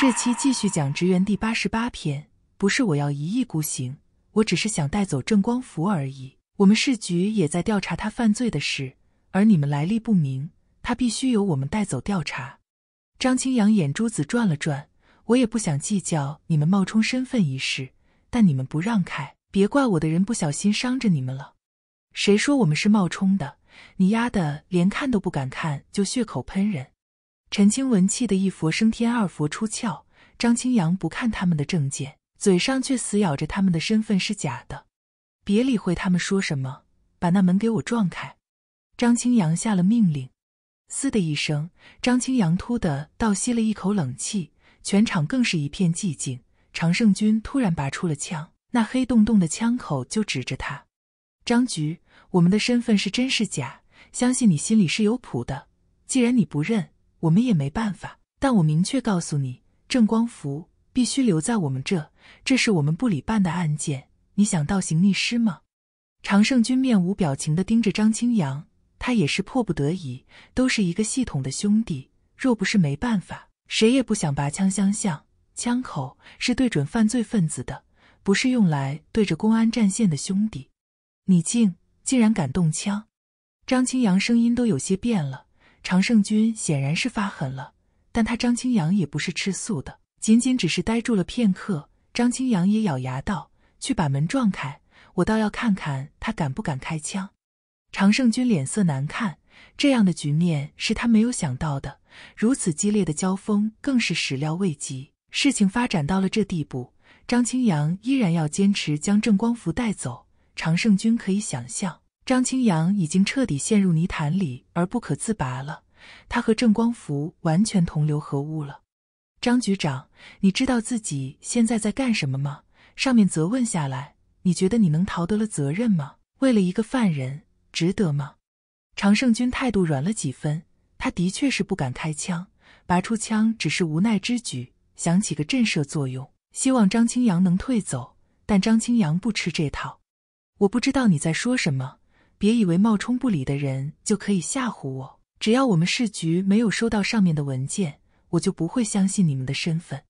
这期继续讲《职员》第八十八篇，不是我要一意孤行，我只是想带走郑光福而已。我们市局也在调查他犯罪的事，而你们来历不明，他必须由我们带走调查。张青阳眼珠子转了转，我也不想计较你们冒充身份一事，但你们不让开，别怪我的人不小心伤着你们了。谁说我们是冒充的？你丫的连看都不敢看，就血口喷人！陈清文气得一佛升天，二佛出窍。张清扬不看他们的证件，嘴上却死咬着他们的身份是假的。别理会他们说什么，把那门给我撞开！张清扬下了命令。嘶的一声，张清扬突的倒吸了一口冷气，全场更是一片寂静。常胜军突然拔出了枪，那黑洞洞的枪口就指着他。张局，我们的身份是真是假？相信你心里是有谱的。既然你不认，我们也没办法，但我明确告诉你，郑光福必须留在我们这，这是我们部里办的案件，你想倒行逆施吗？常胜军面无表情地盯着张清扬，他也是迫不得已，都是一个系统的兄弟，若不是没办法，谁也不想拔枪相向，枪口是对准犯罪分子的，不是用来对着公安战线的兄弟。你竟竟然敢动枪！张清扬声音都有些变了。常胜军显然是发狠了，但他张清扬也不是吃素的，仅仅只是呆住了片刻。张清扬也咬牙道：“去把门撞开，我倒要看看他敢不敢开枪。”常胜军脸色难看，这样的局面是他没有想到的，如此激烈的交锋更是始料未及。事情发展到了这地步，张清扬依然要坚持将郑光福带走。常胜军可以想象。张清扬已经彻底陷入泥潭里而不可自拔了，他和郑光福完全同流合污了。张局长，你知道自己现在在干什么吗？上面责问下来，你觉得你能逃得了责任吗？为了一个犯人，值得吗？常胜军态度软了几分，他的确是不敢开枪，拔出枪只是无奈之举，想起个震慑作用，希望张清扬能退走。但张清扬不吃这套，我不知道你在说什么。别以为冒充不理的人就可以吓唬我！只要我们市局没有收到上面的文件，我就不会相信你们的身份。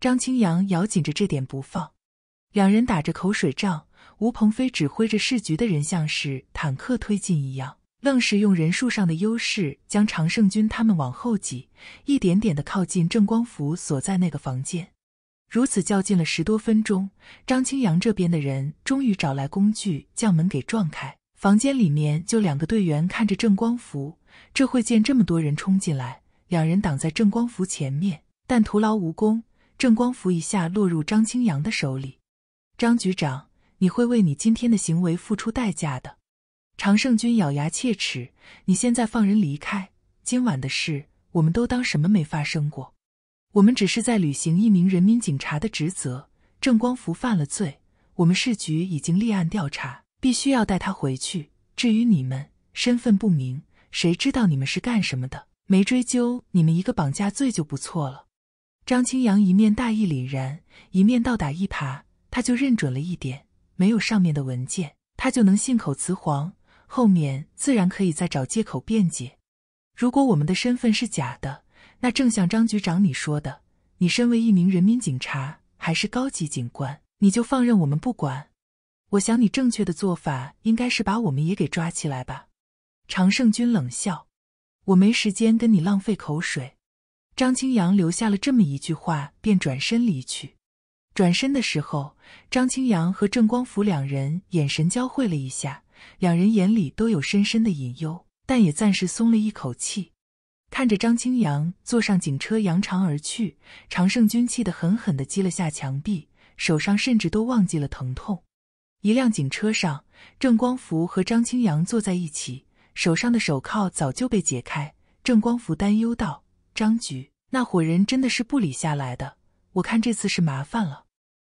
张清扬咬紧着这点不放，两人打着口水仗。吴鹏飞指挥着市局的人，像是坦克推进一样，愣是用人数上的优势将常胜军他们往后挤，一点点的靠近郑光福所在那个房间。如此较劲了十多分钟，张清扬这边的人终于找来工具，将门给撞开。房间里面就两个队员看着郑光福，这会见这么多人冲进来，两人挡在郑光福前面，但徒劳无功。郑光福一下落入张清扬的手里。张局长，你会为你今天的行为付出代价的。常胜军咬牙切齿。你现在放人离开，今晚的事我们都当什么没发生过。我们只是在履行一名人民警察的职责。郑光福犯了罪，我们市局已经立案调查。必须要带他回去。至于你们，身份不明，谁知道你们是干什么的？没追究你们一个绑架罪就不错了。张清扬一面大义凛然，一面倒打一耙。他就认准了一点：没有上面的文件，他就能信口雌黄。后面自然可以再找借口辩解。如果我们的身份是假的，那正像张局长你说的，你身为一名人民警察，还是高级警官，你就放任我们不管？我想，你正确的做法应该是把我们也给抓起来吧。常胜军冷笑：“我没时间跟你浪费口水。”张清扬留下了这么一句话，便转身离去。转身的时候，张清扬和郑光福两人眼神交汇了一下，两人眼里都有深深的隐忧，但也暂时松了一口气。看着张清扬坐上警车扬长而去，常胜军气得狠狠地击了下墙壁，手上甚至都忘记了疼痛。一辆警车上，郑光福和张清扬坐在一起，手上的手铐早就被解开。郑光福担忧道：“张局，那伙人真的是不里下来的，我看这次是麻烦了。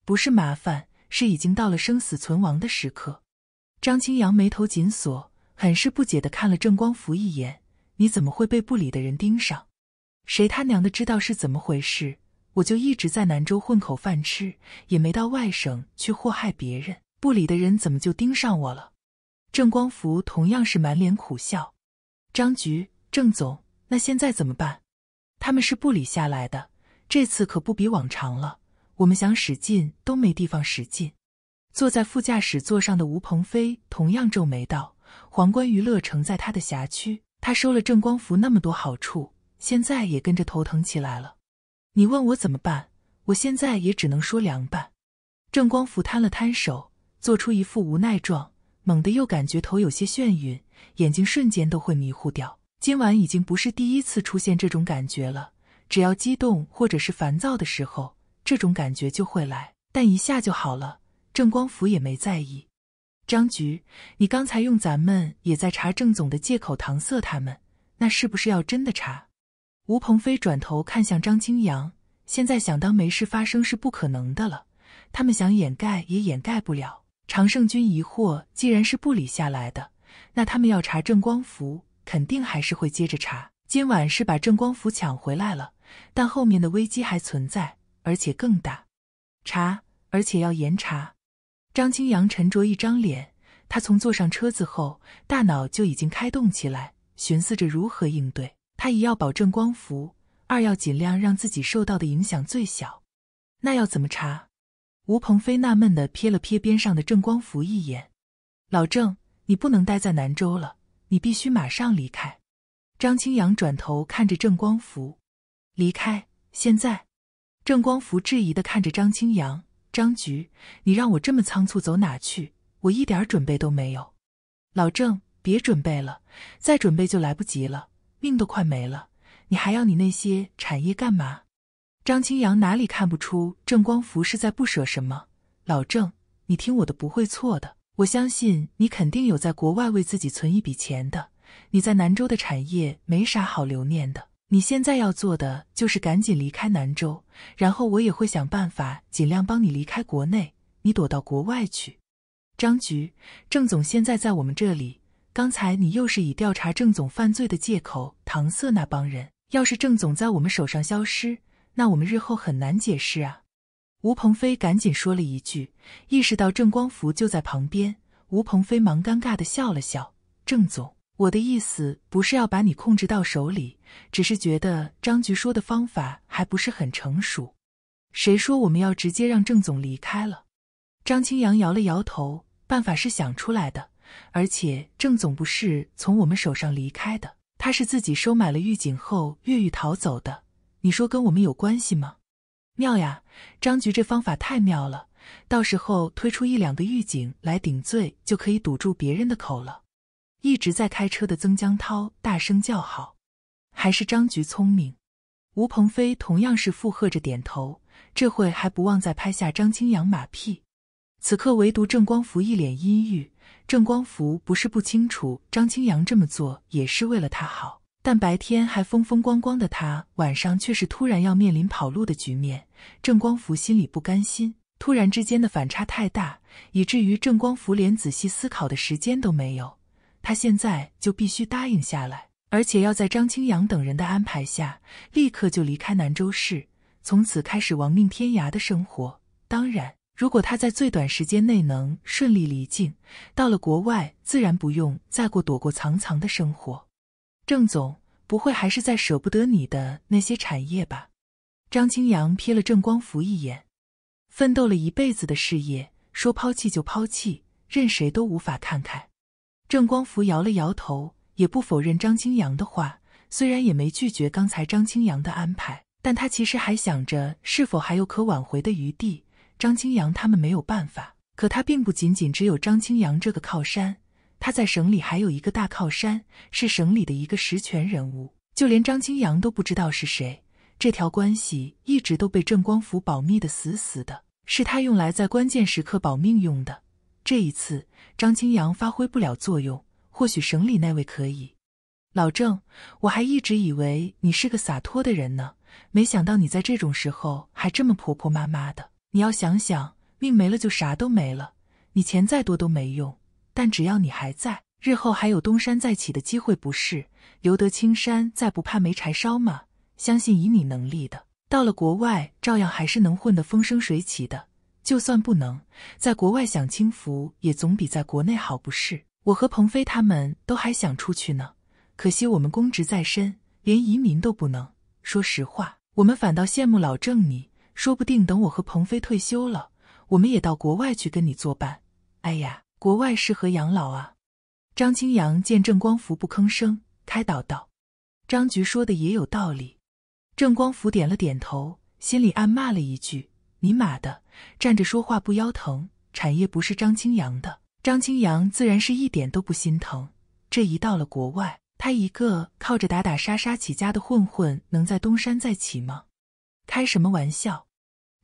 不是麻烦，是已经到了生死存亡的时刻。”张清扬眉头紧锁，很是不解的看了郑光福一眼：“你怎么会被不里的人盯上？谁他娘的知道是怎么回事？我就一直在南州混口饭吃，也没到外省去祸害别人。”部里的人怎么就盯上我了？郑光福同样是满脸苦笑。张局、郑总，那现在怎么办？他们是部里下来的，这次可不比往常了。我们想使劲都没地方使劲。坐在副驾驶座上的吴鹏飞同样皱眉道：“皇冠娱乐城在他的辖区，他收了郑光福那么多好处，现在也跟着头疼起来了。你问我怎么办，我现在也只能说凉拌。”郑光福摊了摊手。做出一副无奈状，猛地又感觉头有些眩晕，眼睛瞬间都会迷糊掉。今晚已经不是第一次出现这种感觉了，只要激动或者是烦躁的时候，这种感觉就会来，但一下就好了。郑光福也没在意。张局，你刚才用咱们也在查郑总的借口搪塞他们，那是不是要真的查？吴鹏飞转头看向张清扬，现在想当没事发生是不可能的了，他们想掩盖也掩盖不了。常胜军疑惑：既然是部里下来的，那他们要查郑光福，肯定还是会接着查。今晚是把郑光福抢回来了，但后面的危机还存在，而且更大。查，而且要严查。张清扬沉着一张脸，他从坐上车子后，大脑就已经开动起来，寻思着如何应对。他一要保证光福，二要尽量让自己受到的影响最小。那要怎么查？吴鹏飞纳闷的瞥了瞥边上的郑光福一眼，老郑，你不能待在南州了，你必须马上离开。张清扬转头看着郑光福，离开？现在？郑光福质疑的看着张清扬，张局，你让我这么仓促走哪去？我一点准备都没有。老郑，别准备了，再准备就来不及了，命都快没了，你还要你那些产业干嘛？张清阳哪里看不出郑光福是在不舍什么？老郑，你听我的，不会错的。我相信你肯定有在国外为自己存一笔钱的。你在南州的产业没啥好留念的。你现在要做的就是赶紧离开南州，然后我也会想办法尽量帮你离开国内，你躲到国外去。张局，郑总现在在我们这里。刚才你又是以调查郑总犯罪的借口搪塞那帮人。要是郑总在我们手上消失，那我们日后很难解释啊！吴鹏飞赶紧说了一句，意识到郑光福就在旁边，吴鹏飞忙尴尬的笑了笑：“郑总，我的意思不是要把你控制到手里，只是觉得张局说的方法还不是很成熟。谁说我们要直接让郑总离开了？”张清扬摇了摇头：“办法是想出来的，而且郑总不是从我们手上离开的，他是自己收买了狱警后越狱逃走的。”你说跟我们有关系吗？妙呀，张局这方法太妙了，到时候推出一两个狱警来顶罪，就可以堵住别人的口了。一直在开车的曾江涛大声叫好，还是张局聪明。吴鹏飞同样是附和着点头，这会还不忘再拍下张清扬马屁。此刻唯独郑光福一脸阴郁。郑光福不是不清楚，张清扬这么做也是为了他好。但白天还风风光光的他，晚上却是突然要面临跑路的局面。郑光福心里不甘心，突然之间的反差太大，以至于郑光福连仔细思考的时间都没有。他现在就必须答应下来，而且要在张清扬等人的安排下，立刻就离开南州市，从此开始亡命天涯的生活。当然，如果他在最短时间内能顺利离境，到了国外，自然不用再过躲躲藏藏的生活。郑总不会还是在舍不得你的那些产业吧？张清扬瞥了郑光福一眼，奋斗了一辈子的事业，说抛弃就抛弃，任谁都无法看开。郑光福摇了摇头，也不否认张清扬的话，虽然也没拒绝刚才张清扬的安排，但他其实还想着是否还有可挽回的余地。张清扬他们没有办法，可他并不仅仅只有张清扬这个靠山。他在省里还有一个大靠山，是省里的一个实权人物，就连张清扬都不知道是谁。这条关系一直都被郑光福保密的死死的，是他用来在关键时刻保命用的。这一次，张清扬发挥不了作用，或许省里那位可以。老郑，我还一直以为你是个洒脱的人呢，没想到你在这种时候还这么婆婆妈妈的。你要想想，命没了就啥都没了，你钱再多都没用。但只要你还在，日后还有东山再起的机会，不是？留得青山在，不怕没柴烧吗？相信以你能力的，到了国外照样还是能混得风生水起的。就算不能在国外享清福，也总比在国内好，不是？我和鹏飞他们都还想出去呢，可惜我们公职在身，连移民都不能。说实话，我们反倒羡慕老郑你。说不定等我和鹏飞退休了，我们也到国外去跟你作伴。哎呀！国外适合养老啊！张清扬见郑光福不吭声，开导道：“张局说的也有道理。”郑光福点了点头，心里暗骂了一句：“尼玛的，站着说话不腰疼！产业不是张清扬的，张清扬自然是一点都不心疼。这一到了国外，他一个靠着打打杀杀起家的混混，能在东山再起吗？开什么玩笑！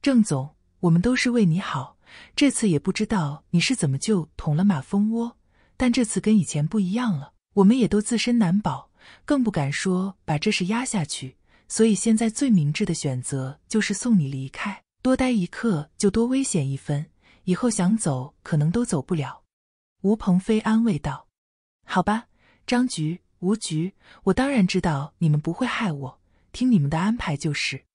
郑总，我们都是为你好。”这次也不知道你是怎么就捅了马蜂窝，但这次跟以前不一样了，我们也都自身难保，更不敢说把这事压下去。所以现在最明智的选择就是送你离开，多待一刻就多危险一分，以后想走可能都走不了。”吴鹏飞安慰道，“好吧，张局、吴局，我当然知道你们不会害我，听你们的安排就是。”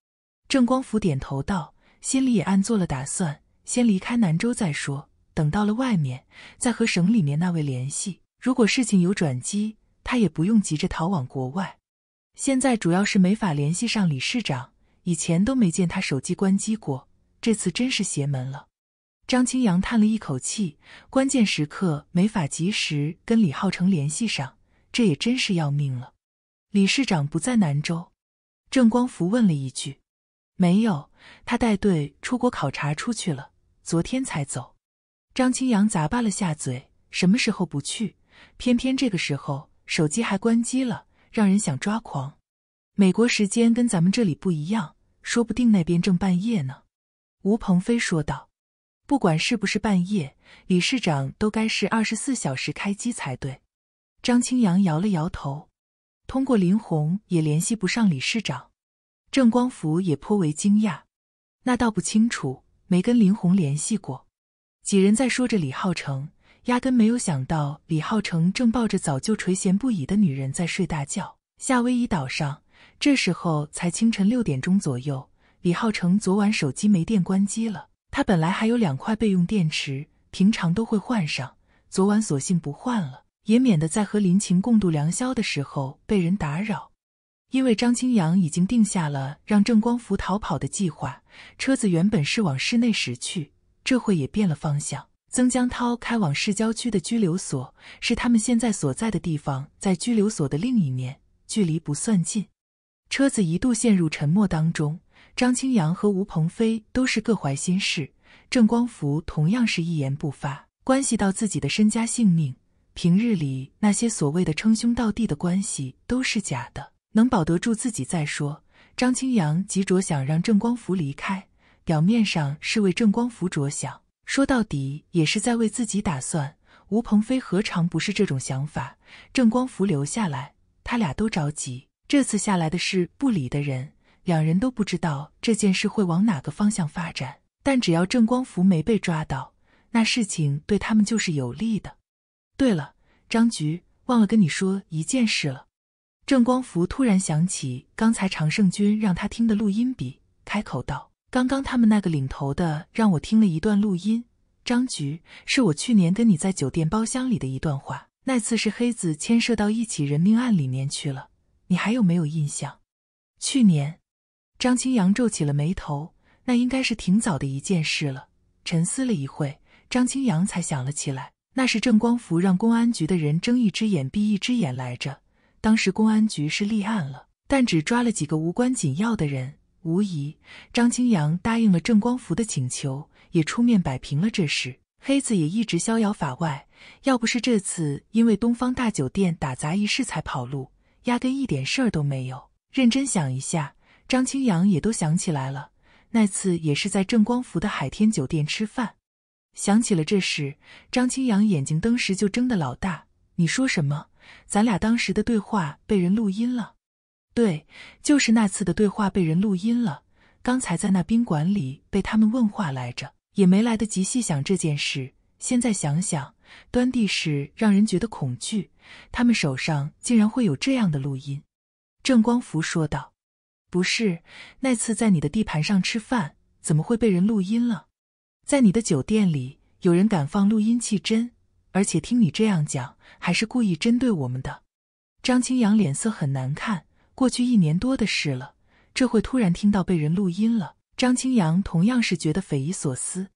郑光福点头道，心里也暗做了打算。先离开南州再说，等到了外面再和省里面那位联系。如果事情有转机，他也不用急着逃往国外。现在主要是没法联系上李市长，以前都没见他手机关机过，这次真是邪门了。张清扬叹了一口气，关键时刻没法及时跟李浩成联系上，这也真是要命了。李市长不在南州，郑光福问了一句：“没有？他带队出国考察出去了。”昨天才走，张清扬咂巴了下嘴，什么时候不去？偏偏这个时候手机还关机了，让人想抓狂。美国时间跟咱们这里不一样，说不定那边正半夜呢。吴鹏飞说道：“不管是不是半夜，理事长都该是二十四小时开机才对。”张清扬摇了摇头，通过林红也联系不上理事长。郑光福也颇为惊讶：“那倒不清楚。”没跟林红联系过，几人在说着。李浩成压根没有想到，李浩成正抱着早就垂涎不已的女人在睡大觉。夏威夷岛上，这时候才清晨六点钟左右。李浩成昨晚手机没电关机了，他本来还有两块备用电池，平常都会换上，昨晚索性不换了，也免得在和林晴共度良宵的时候被人打扰。因为张清扬已经定下了让郑光福逃跑的计划，车子原本是往市内驶去，这会也变了方向。曾江涛开往市郊区的拘留所，是他们现在所在的地方，在拘留所的另一面，距离不算近。车子一度陷入沉默当中，张清扬和吴鹏飞都是各怀心事，郑光福同样是一言不发。关系到自己的身家性命，平日里那些所谓的称兄道弟的关系都是假的。能保得住自己再说。张清扬急着想让郑光福离开，表面上是为郑光福着想，说到底也是在为自己打算。吴鹏飞何尝不是这种想法？郑光福留下来，他俩都着急。这次下来的是不理的人，两人都不知道这件事会往哪个方向发展。但只要郑光福没被抓到，那事情对他们就是有利的。对了，张局，忘了跟你说一件事了。郑光福突然想起刚才常胜军让他听的录音笔，开口道：“刚刚他们那个领头的让我听了一段录音。张局，是我去年跟你在酒店包厢里的一段话。那次是黑子牵涉到一起人命案里面去了，你还有没有印象？”去年，张清扬皱起了眉头。那应该是挺早的一件事了。沉思了一会，张清扬才想了起来：“那是郑光福让公安局的人睁一只眼闭一只眼来着。”当时公安局是立案了，但只抓了几个无关紧要的人。无疑，张清扬答应了郑光福的请求，也出面摆平了这事。黑子也一直逍遥法外，要不是这次因为东方大酒店打砸一事才跑路，压根一点事儿都没有。认真想一下，张清扬也都想起来了，那次也是在郑光福的海天酒店吃饭。想起了这事，张清扬眼睛当时就睁得老大。你说什么？咱俩当时的对话被人录音了，对，就是那次的对话被人录音了。刚才在那宾馆里被他们问话来着，也没来得及细想这件事。现在想想，端地是让人觉得恐惧。他们手上竟然会有这样的录音，郑光福说道。不是，那次在你的地盘上吃饭，怎么会被人录音了？在你的酒店里，有人敢放录音器？真？而且听你这样讲，还是故意针对我们的。张清扬脸色很难看。过去一年多的事了，这会突然听到被人录音了，张清扬同样是觉得匪夷所思，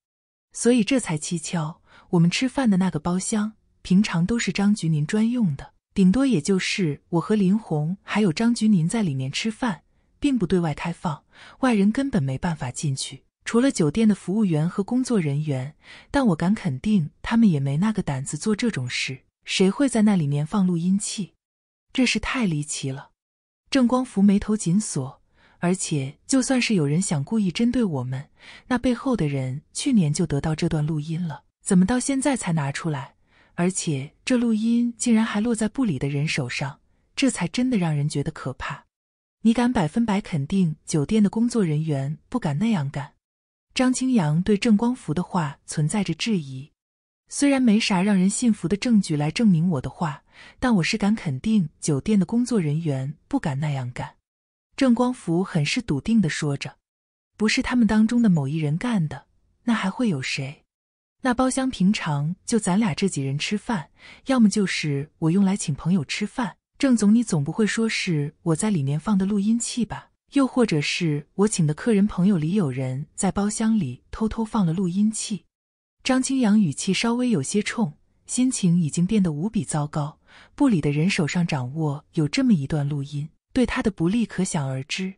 所以这才蹊跷。我们吃饭的那个包厢，平常都是张局您专用的，顶多也就是我和林红还有张局您在里面吃饭，并不对外开放，外人根本没办法进去。除了酒店的服务员和工作人员，但我敢肯定，他们也没那个胆子做这种事。谁会在那里面放录音器？这事太离奇了。郑光福眉头紧锁。而且，就算是有人想故意针对我们，那背后的人去年就得到这段录音了，怎么到现在才拿出来？而且，这录音竟然还落在不理的人手上，这才真的让人觉得可怕。你敢百分百肯定酒店的工作人员不敢那样干？张清扬对郑光福的话存在着质疑，虽然没啥让人信服的证据来证明我的话，但我是敢肯定酒店的工作人员不敢那样干。郑光福很是笃定的说着：“不是他们当中的某一人干的，那还会有谁？那包厢平常就咱俩这几人吃饭，要么就是我用来请朋友吃饭。郑总，你总不会说是我在里面放的录音器吧？”又或者是我请的客人朋友里有人在包厢里偷偷放了录音器？张清扬语气稍微有些冲，心情已经变得无比糟糕。部里的人手上掌握有这么一段录音，对他的不利可想而知。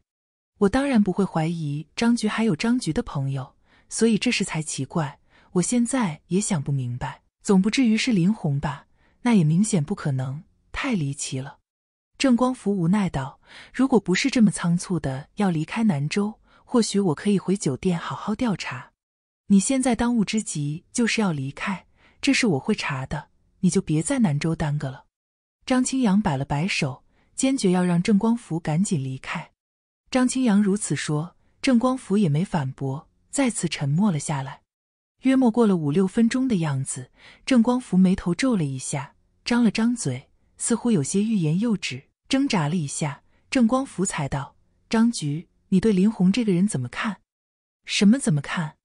我当然不会怀疑张局还有张局的朋友，所以这事才奇怪。我现在也想不明白，总不至于是林红吧？那也明显不可能，太离奇了。郑光福无奈道：“如果不是这么仓促的要离开南州，或许我可以回酒店好好调查。你现在当务之急就是要离开，这事我会查的，你就别在南州耽搁了。”张清扬摆了摆手，坚决要让郑光福赶紧离开。张清扬如此说，郑光福也没反驳，再次沉默了下来。约莫过了五六分钟的样子，郑光福眉头皱了一下，张了张嘴。似乎有些欲言又止，挣扎了一下，郑光福才道：“张局，你对林红这个人怎么看？什么怎么看？”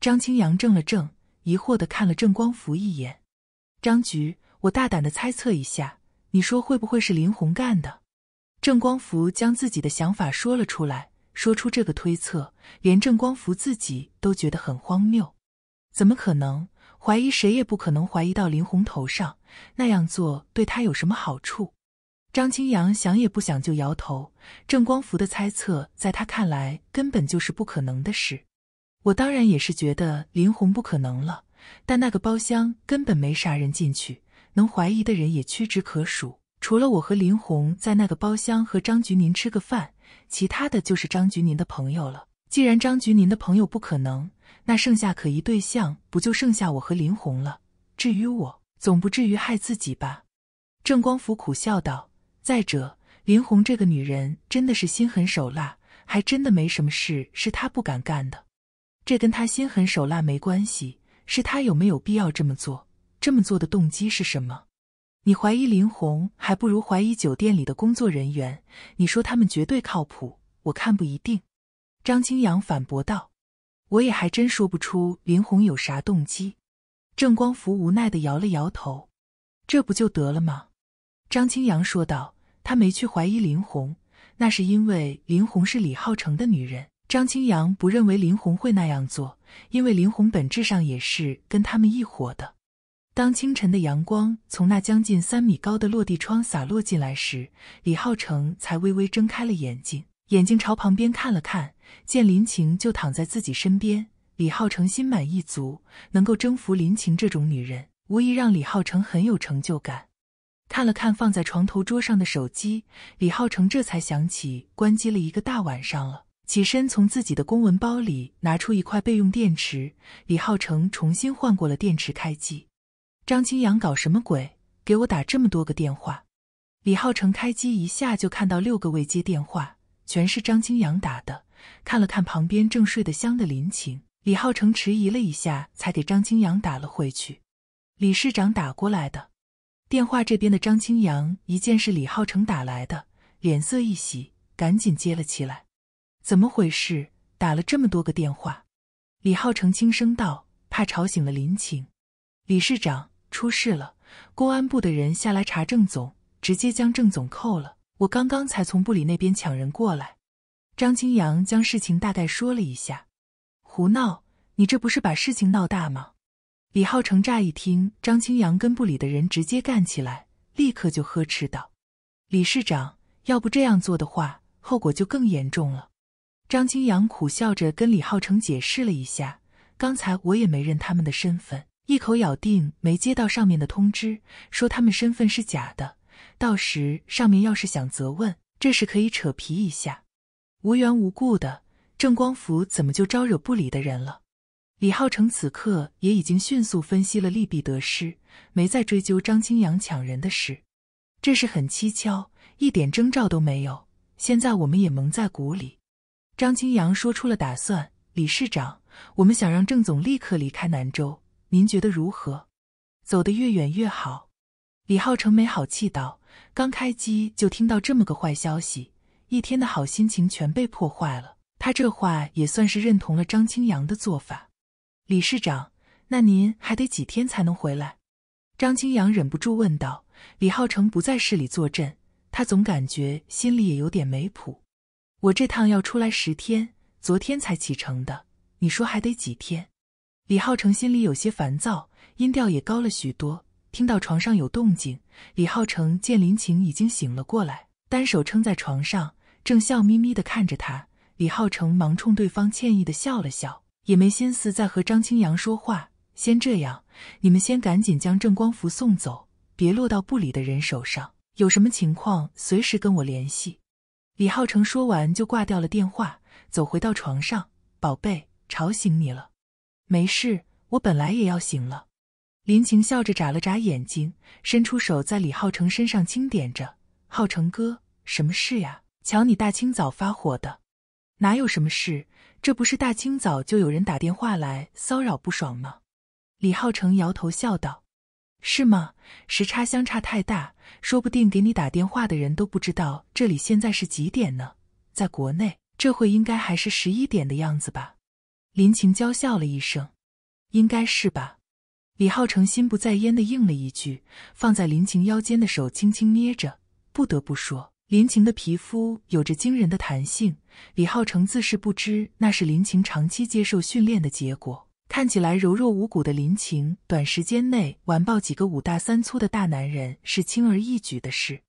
张清扬怔了怔，疑惑的看了郑光福一眼。“张局，我大胆的猜测一下，你说会不会是林红干的？”郑光福将自己的想法说了出来，说出这个推测，连郑光福自己都觉得很荒谬，怎么可能？怀疑谁也不可能怀疑到林红头上，那样做对他有什么好处？张清扬想也不想就摇头。郑光福的猜测，在他看来根本就是不可能的事。我当然也是觉得林红不可能了，但那个包厢根本没啥人进去，能怀疑的人也屈指可数。除了我和林红在那个包厢和张局您吃个饭，其他的就是张局您的朋友了。既然张局您的朋友不可能，那剩下可疑对象不就剩下我和林红了？至于我，总不至于害自己吧？郑光福苦笑道。再者，林红这个女人真的是心狠手辣，还真的没什么事是她不敢干的。这跟她心狠手辣没关系，是她有没有必要这么做？这么做的动机是什么？你怀疑林红，还不如怀疑酒店里的工作人员。你说他们绝对靠谱，我看不一定。张清扬反驳道。我也还真说不出林红有啥动机。郑光福无奈的摇了摇头，这不就得了吗？张清阳说道。他没去怀疑林红，那是因为林红是李浩成的女人。张清阳不认为林红会那样做，因为林红本质上也是跟他们一伙的。当清晨的阳光从那将近三米高的落地窗洒落进来时，李浩成才微微睁开了眼睛。眼睛朝旁边看了看，见林晴就躺在自己身边，李浩成心满意足，能够征服林晴这种女人，无疑让李浩成很有成就感。看了看放在床头桌上的手机，李浩成这才想起关机了一个大晚上了，起身从自己的公文包里拿出一块备用电池，李浩成重新换过了电池，开机。张清扬搞什么鬼？给我打这么多个电话！李浩成开机一下就看到六个未接电话。全是张清扬打的，看了看旁边正睡得香的林晴，李浩成迟疑了一下，才给张清扬打了回去。李市长打过来的，电话这边的张清扬一见是李浩成打来的，脸色一喜，赶紧接了起来。怎么回事？打了这么多个电话？李浩成轻声道：“怕吵醒了林晴。”李市长出事了，公安部的人下来查郑总，直接将郑总扣了。我刚刚才从部里那边抢人过来，张清扬将事情大概说了一下。胡闹！你这不是把事情闹大吗？李浩成乍一听张清扬跟部里的人直接干起来，立刻就呵斥道：“李市长，要不这样做的话，后果就更严重了。”张清扬苦笑着跟李浩成解释了一下，刚才我也没认他们的身份，一口咬定没接到上面的通知，说他们身份是假的。到时上面要是想责问，这是可以扯皮一下。无缘无故的，郑光福怎么就招惹不理的人了？李浩成此刻也已经迅速分析了利弊得失，没再追究张清扬抢人的事。这事很蹊跷，一点征兆都没有。现在我们也蒙在鼓里。张清扬说出了打算：“李市长，我们想让郑总立刻离开南州，您觉得如何？走得越远越好。”李浩成没好气道。刚开机就听到这么个坏消息，一天的好心情全被破坏了。他这话也算是认同了张清扬的做法。理事长，那您还得几天才能回来？张清扬忍不住问道。李浩成不在市里坐镇，他总感觉心里也有点没谱。我这趟要出来十天，昨天才启程的，你说还得几天？李浩成心里有些烦躁，音调也高了许多。听到床上有动静，李浩成见林晴已经醒了过来，单手撑在床上，正笑眯眯地看着他。李浩成忙冲对方歉意地笑了笑，也没心思再和张清扬说话，先这样，你们先赶紧将郑光福送走，别落到不理的人手上。有什么情况随时跟我联系。李浩成说完就挂掉了电话，走回到床上，宝贝，吵醒你了？没事，我本来也要醒了。林晴笑着眨了眨眼睛，伸出手在李浩成身上轻点着：“浩成哥，什么事呀？瞧你大清早发火的，哪有什么事？这不是大清早就有人打电话来骚扰不爽吗？”李浩成摇头笑道：“是吗？时差相差太大，说不定给你打电话的人都不知道这里现在是几点呢。在国内，这会应该还是十一点的样子吧？”林晴娇笑了一声：“应该是吧。”李浩成心不在焉地应了一句，放在林晴腰间的手轻轻捏着。不得不说，林晴的皮肤有着惊人的弹性。李浩成自是不知，那是林晴长期接受训练的结果。看起来柔弱无骨的林晴，短时间内完爆几个五大三粗的大男人是轻而易举的事。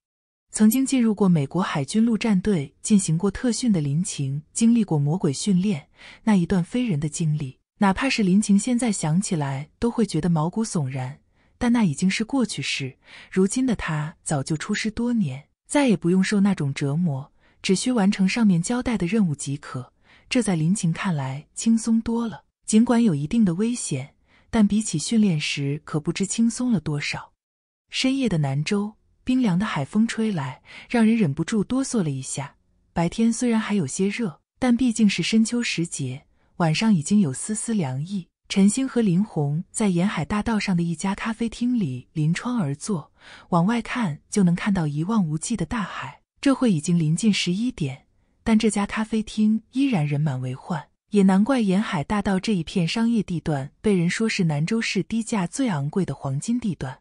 曾经进入过美国海军陆战队，进行过特训的林晴，经历过魔鬼训练那一段非人的经历。哪怕是林晴现在想起来都会觉得毛骨悚然，但那已经是过去式。如今的她早就出师多年，再也不用受那种折磨，只需完成上面交代的任务即可。这在林晴看来轻松多了，尽管有一定的危险，但比起训练时可不知轻松了多少。深夜的南州，冰凉的海风吹来，让人忍不住哆嗦了一下。白天虽然还有些热，但毕竟是深秋时节。晚上已经有丝丝凉意，陈星和林红在沿海大道上的一家咖啡厅里临窗而坐，往外看就能看到一望无际的大海。这会已经临近十一点，但这家咖啡厅依然人满为患，也难怪沿海大道这一片商业地段被人说是兰州市低价最昂贵的黄金地段。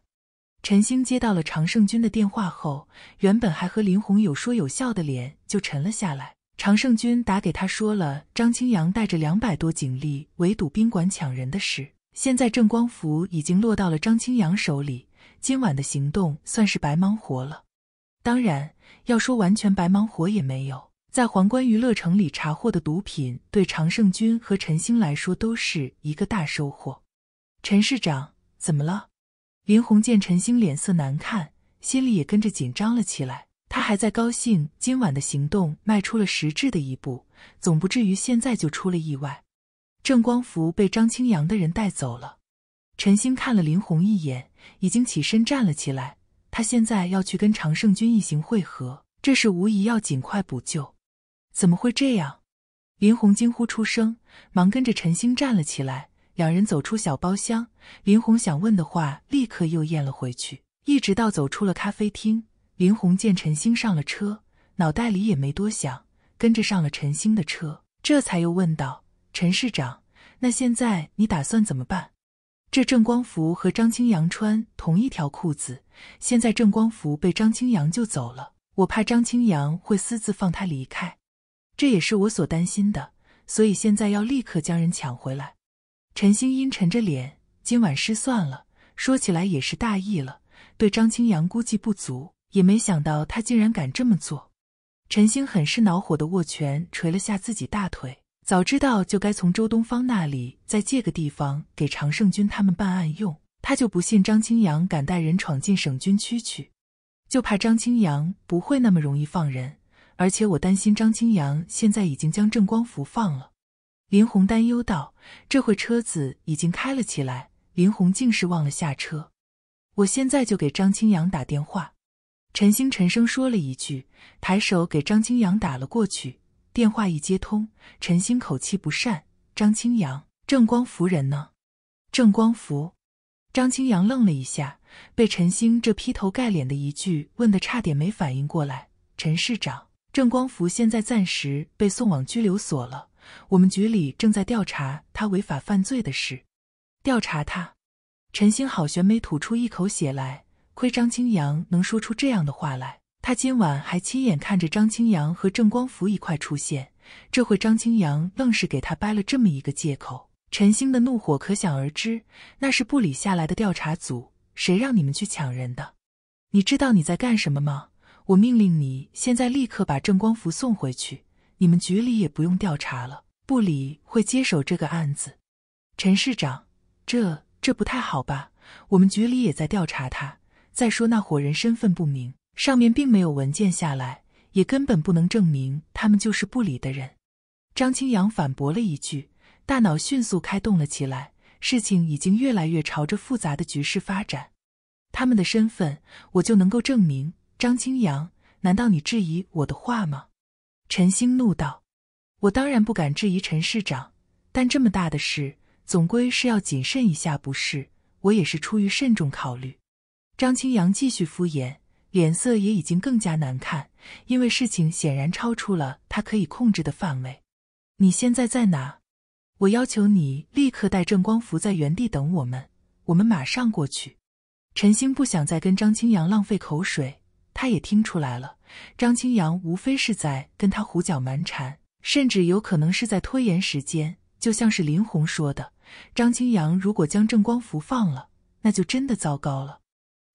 陈星接到了常胜军的电话后，原本还和林红有说有笑的脸就沉了下来。常胜军打给他，说了张青阳带着两百多警力围堵宾馆抢人的事。现在郑光福已经落到了张青阳手里，今晚的行动算是白忙活了。当然，要说完全白忙活也没有，在皇冠娱乐城里查获的毒品，对常胜军和陈星来说都是一个大收获。陈市长，怎么了？林红见陈星脸色难看，心里也跟着紧张了起来。他还在高兴，今晚的行动迈出了实质的一步，总不至于现在就出了意外。郑光福被张清扬的人带走了。陈星看了林红一眼，已经起身站了起来。他现在要去跟常胜军一行汇合，这事无疑要尽快补救。怎么会这样？林红惊呼出声，忙跟着陈星站了起来。两人走出小包厢，林红想问的话立刻又咽了回去，一直到走出了咖啡厅。林红见陈星上了车，脑袋里也没多想，跟着上了陈星的车。这才又问道：“陈市长，那现在你打算怎么办？”这郑光福和张青阳穿同一条裤子，现在郑光福被张青阳救走了，我怕张青阳会私自放他离开，这也是我所担心的。所以现在要立刻将人抢回来。陈星阴沉着脸：“今晚失算了，说起来也是大意了，对张青阳估计不足。”也没想到他竟然敢这么做，陈星很是恼火的握拳捶了下自己大腿。早知道就该从周东方那里再借个地方给常胜军他们办案用，他就不信张清扬敢带人闯进省军区去，就怕张清扬不会那么容易放人。而且我担心张清扬现在已经将郑光福放了。林红担忧道：“这会车子已经开了起来，林红竟是忘了下车。我现在就给张清扬打电话。”陈星沉声说了一句，抬手给张清扬打了过去。电话一接通，陈星口气不善：“张清扬，郑光福人呢？”郑光福？张清扬愣了一下，被陈星这劈头盖脸的一句问的，差点没反应过来。陈市长，郑光福现在暂时被送往拘留所了，我们局里正在调查他违法犯罪的事。调查他？陈星好悬没吐出一口血来。亏张清扬能说出这样的话来，他今晚还亲眼看着张清扬和郑光福一块出现，这会张清扬愣是给他掰了这么一个借口。陈星的怒火可想而知，那是部里下来的调查组，谁让你们去抢人的？你知道你在干什么吗？我命令你，现在立刻把郑光福送回去，你们局里也不用调查了，部里会接手这个案子。陈市长，这这不太好吧？我们局里也在调查他。再说，那伙人身份不明，上面并没有文件下来，也根本不能证明他们就是不理的人。张清扬反驳了一句，大脑迅速开动了起来。事情已经越来越朝着复杂的局势发展，他们的身份，我就能够证明。张清扬，难道你质疑我的话吗？陈星怒道：“我当然不敢质疑陈市长，但这么大的事，总归是要谨慎一下，不是？我也是出于慎重考虑。”张清扬继续敷衍，脸色也已经更加难看，因为事情显然超出了他可以控制的范围。你现在在哪？我要求你立刻带郑光福在原地等我们，我们马上过去。陈星不想再跟张清扬浪费口水，他也听出来了，张清扬无非是在跟他胡搅蛮缠，甚至有可能是在拖延时间。就像是林红说的，张清扬如果将郑光福放了，那就真的糟糕了。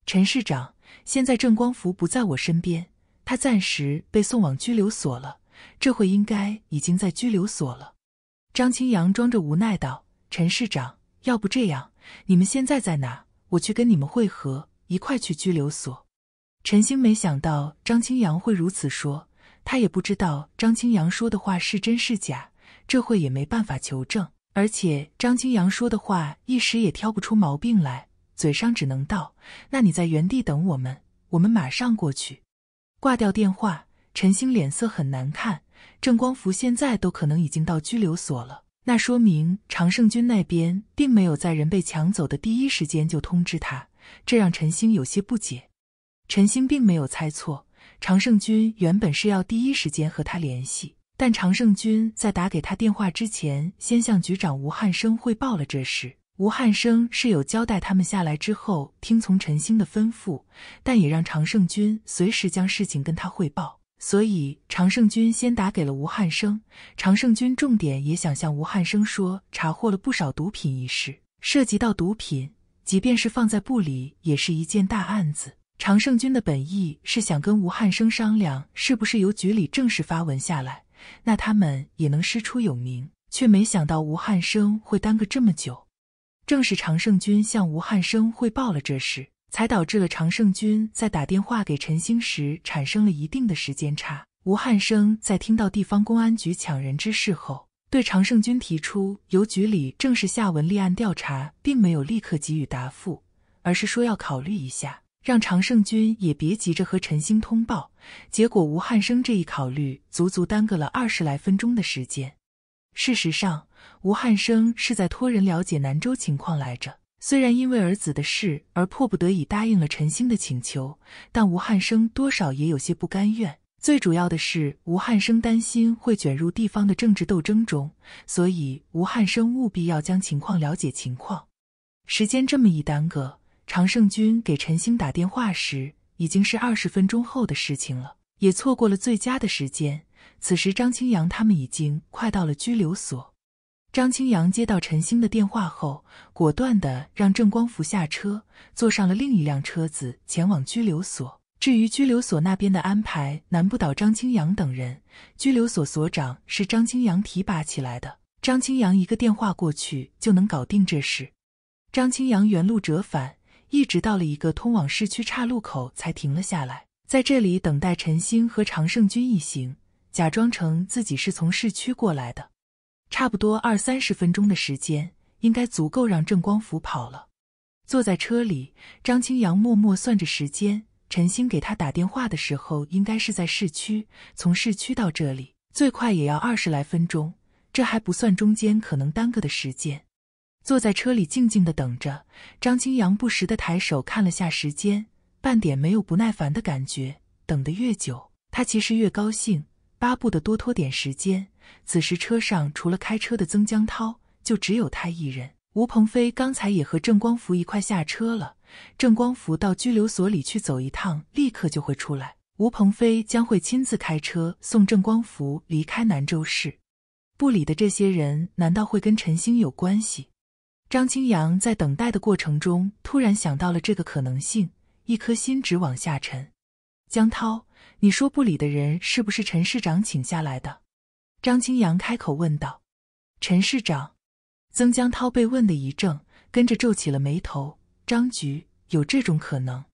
陈市长，现在郑光福不在我身边，他暂时被送往拘留所了，这会应该已经在拘留所了。张清扬装着无奈道：“陈市长，要不这样，你们现在在哪？我去跟你们会合，一块去拘留所。”陈星没想到张清扬会如此说，他也不知道张清扬说的话是真是假，这会也没办法求证，而且张清扬说的话一时也挑不出毛病来。嘴上只能道：“那你在原地等我们，我们马上过去。”挂掉电话，陈星脸色很难看。郑光福现在都可能已经到拘留所了，那说明常胜军那边并没有在人被抢走的第一时间就通知他，这让陈星有些不解。陈星并没有猜错，常胜军原本是要第一时间和他联系，但常胜军在打给他电话之前，先向局长吴汉生汇报了这事。吴汉生是有交代，他们下来之后听从陈星的吩咐，但也让常胜军随时将事情跟他汇报。所以常胜军先打给了吴汉生。常胜军重点也想向吴汉生说查获了不少毒品一事，涉及到毒品，即便是放在部里也是一件大案子。常胜军的本意是想跟吴汉生商量，是不是由局里正式发文下来，那他们也能师出有名。却没想到吴汉生会耽搁这么久。正是常胜军向吴汉生汇报了这事，才导致了常胜军在打电话给陈星时产生了一定的时间差。吴汉生在听到地方公安局抢人之事后，对常胜军提出，邮局里正是下文立案调查，并没有立刻给予答复，而是说要考虑一下，让常胜军也别急着和陈星通报。结果，吴汉生这一考虑，足足耽搁了二十来分钟的时间。事实上，吴汉生是在托人了解南州情况来着。虽然因为儿子的事而迫不得已答应了陈兴的请求，但吴汉生多少也有些不甘愿。最主要的是，吴汉生担心会卷入地方的政治斗争中，所以吴汉生务必要将情况了解情况。时间这么一耽搁，常胜军给陈兴打电话时，已经是二十分钟后的事情了，也错过了最佳的时间。此时，张清扬他们已经快到了拘留所。张清扬接到陈星的电话后，果断的让郑光福下车，坐上了另一辆车子前往拘留所。至于拘留所那边的安排，难不倒张清扬等人。拘留所所长是张清扬提拔起来的，张清扬一个电话过去就能搞定这事。张清扬原路折返，一直到了一个通往市区岔路口才停了下来，在这里等待陈星和常胜军一行，假装成自己是从市区过来的。差不多二三十分钟的时间，应该足够让郑光福跑了。坐在车里，张清扬默默算着时间。陈星给他打电话的时候，应该是在市区。从市区到这里，最快也要二十来分钟，这还不算中间可能耽搁的时间。坐在车里，静静的等着。张清扬不时的抬手看了下时间，半点没有不耐烦的感觉。等得越久，他其实越高兴，巴不得多拖点时间。此时车上除了开车的曾江涛，就只有他一人。吴鹏飞刚才也和郑光福一块下车了。郑光福到拘留所里去走一趟，立刻就会出来。吴鹏飞将会亲自开车送郑光福离开南州市。部里的这些人难道会跟陈星有关系？张清扬在等待的过程中，突然想到了这个可能性，一颗心直往下沉。江涛，你说部里的人是不是陈市长请下来的？张清扬开口问道：“陈市长，曾江涛被问的一怔，跟着皱起了眉头。张局有这种可能，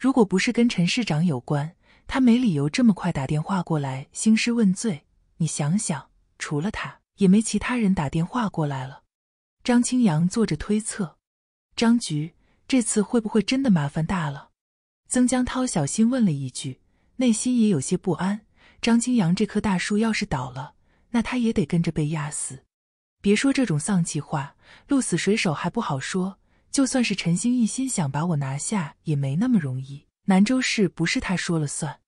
如果不是跟陈市长有关，他没理由这么快打电话过来兴师问罪。你想想，除了他，也没其他人打电话过来了。”张清扬做着推测：“张局这次会不会真的麻烦大了？”曾江涛小心问了一句，内心也有些不安。张清扬这棵大树要是倒了，那他也得跟着被压死。别说这种丧气话，鹿死谁手还不好说。就算是陈星一心想把我拿下，也没那么容易。南州市不是他说了算。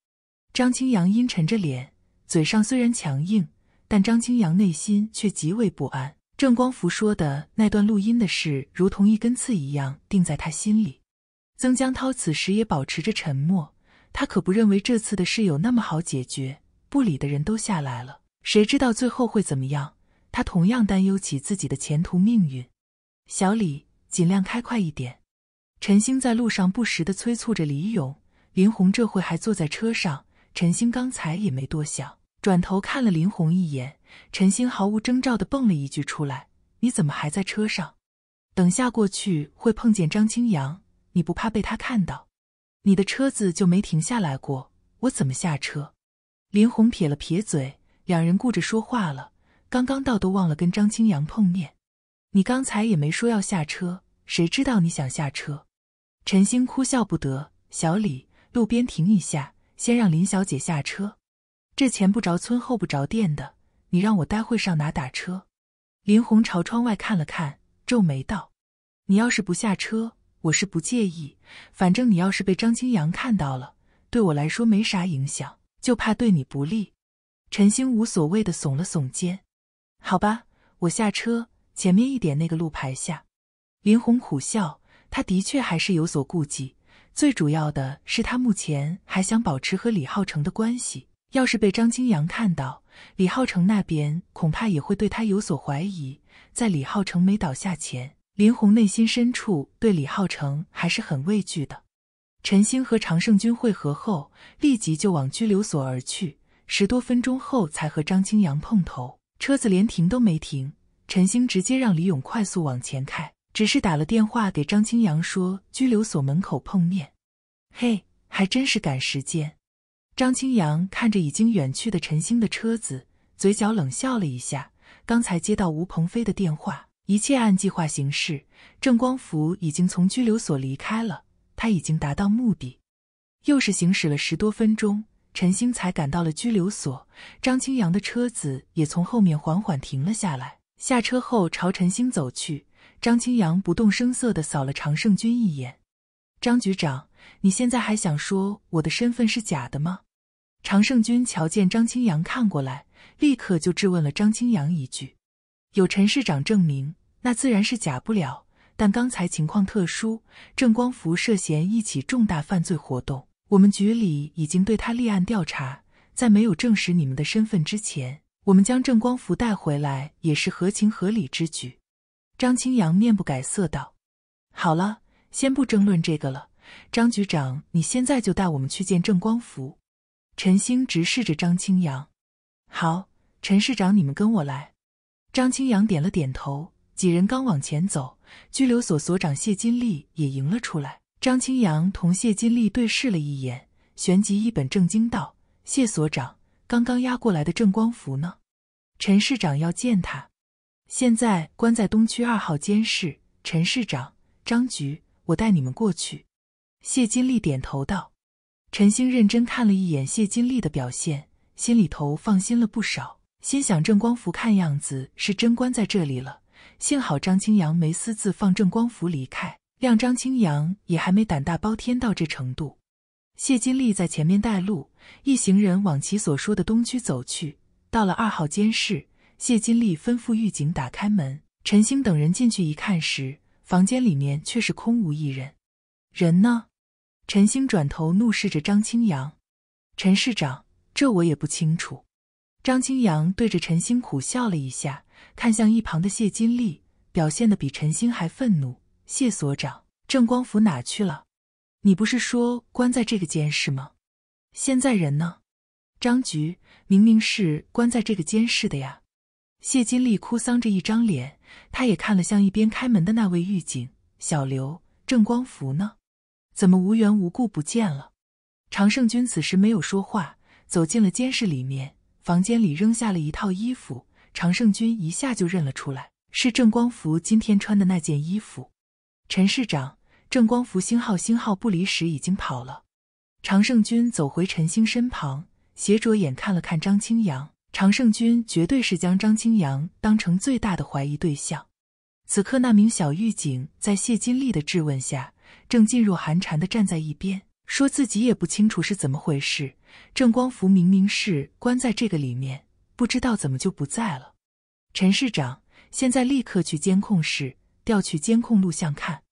张清扬阴沉着脸，嘴上虽然强硬，但张清扬内心却极为不安。郑光福说的那段录音的事，如同一根刺一样钉在他心里。曾江涛此时也保持着沉默，他可不认为这次的事有那么好解决。部里的人都下来了。谁知道最后会怎么样？他同样担忧起自己的前途命运。小李，尽量开快一点。陈星在路上不时的催促着李勇。林红这会还坐在车上。陈星刚才也没多想，转头看了林红一眼。陈星毫无征兆的蹦了一句出来：“你怎么还在车上？等下过去会碰见张清扬，你不怕被他看到？你的车子就没停下来过，我怎么下车？”林红撇了撇嘴。两人顾着说话了，刚刚倒都忘了跟张清阳碰面。你刚才也没说要下车，谁知道你想下车？陈星哭笑不得。小李，路边停一下，先让林小姐下车。这前不着村后不着店的，你让我待会上哪打车？林红朝窗外看了看，皱眉道：“你要是不下车，我是不介意。反正你要是被张清阳看到了，对我来说没啥影响，就怕对你不利。”陈星无所谓的耸了耸肩，“好吧，我下车，前面一点那个路牌下。”林红苦笑，他的确还是有所顾忌，最主要的是他目前还想保持和李浩成的关系，要是被张清扬看到，李浩成那边恐怕也会对他有所怀疑。在李浩成没倒下前，林红内心深处对李浩成还是很畏惧的。陈星和常胜军会合后，立即就往拘留所而去。十多分钟后才和张清扬碰头，车子连停都没停。陈星直接让李勇快速往前开，只是打了电话给张清扬说拘留所门口碰面。嘿，还真是赶时间。张清扬看着已经远去的陈星的车子，嘴角冷笑了一下。刚才接到吴鹏飞的电话，一切按计划行事。郑光福已经从拘留所离开了，他已经达到目的。又是行驶了十多分钟。陈星才赶到了拘留所，张清扬的车子也从后面缓缓停了下来。下车后，朝陈星走去。张清扬不动声色地扫了常胜军一眼：“张局长，你现在还想说我的身份是假的吗？”常胜军瞧见张清扬看过来，立刻就质问了张清扬一句：“有陈市长证明，那自然是假不了。但刚才情况特殊，郑光福涉嫌一起重大犯罪活动。”我们局里已经对他立案调查，在没有证实你们的身份之前，我们将郑光福带回来也是合情合理之举。”张清扬面不改色道，“好了，先不争论这个了。张局长，你现在就带我们去见郑光福。”陈星直视着张清扬，“好，陈市长，你们跟我来。”张清扬点了点头，几人刚往前走，拘留所所长谢金立也迎了出来。张清扬同谢金丽对视了一眼，旋即一本正经道：“谢所长，刚刚押过来的郑光福呢？陈市长要见他，现在关在东区二号监室。陈市长、张局，我带你们过去。”谢金丽点头道。陈星认真看了一眼谢金丽的表现，心里头放心了不少，心想郑光福看样子是真关在这里了，幸好张清扬没私自放郑光福离开。谅张清扬也还没胆大包天到这程度。谢金丽在前面带路，一行人往其所说的东区走去。到了二号监室，谢金丽吩咐狱警打开门。陈星等人进去一看时，房间里面却是空无一人。人呢？陈星转头怒视着张清扬：“陈市长，这我也不清楚。”张清扬对着陈星苦笑了一下，看向一旁的谢金丽，表现的比陈星还愤怒。谢所长，郑光福哪去了？你不是说关在这个监室吗？现在人呢？张局，明明是关在这个监室的呀！谢金丽哭丧着一张脸，他也看了向一边开门的那位狱警小刘。郑光福呢？怎么无缘无故不见了？常胜军此时没有说话，走进了监室里面。房间里扔下了一套衣服，常胜军一下就认了出来，是郑光福今天穿的那件衣服。陈市长，郑光福星号星号不离时已经跑了。常胜军走回陈星身旁，斜着眼看了看张清扬。常胜军绝对是将张清扬当成最大的怀疑对象。此刻，那名小狱警在谢金丽的质问下，正噤若寒蝉的站在一边，说自己也不清楚是怎么回事。郑光福明明是关在这个里面，不知道怎么就不在了。陈市长，现在立刻去监控室。调取监控录像看，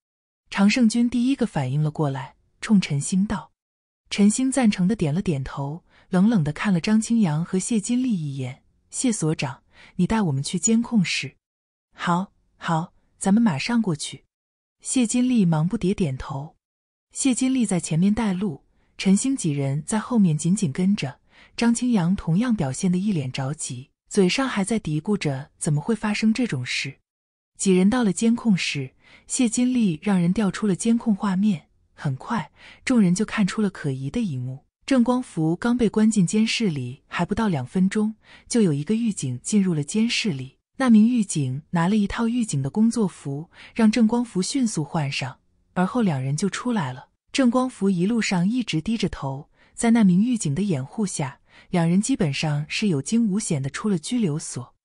常胜军第一个反应了过来，冲陈星道：“陈星，赞成的点了点头，冷冷的看了张清扬和谢金丽一眼。谢所长，你带我们去监控室。”“好，好，咱们马上过去。”谢金丽忙不迭点头。谢金丽在前面带路，陈星几人在后面紧紧跟着。张清扬同样表现的一脸着急，嘴上还在嘀咕着：“怎么会发生这种事？”几人到了监控室，谢金丽让人调出了监控画面。很快，众人就看出了可疑的一幕：郑光福刚被关进监室里，还不到两分钟，就有一个狱警进入了监室里。那名狱警拿了一套狱警的工作服，让郑光福迅速换上，而后两人就出来了。郑光福一路上一直低着头，在那名狱警的掩护下，两人基本上是有惊无险的出了拘留所。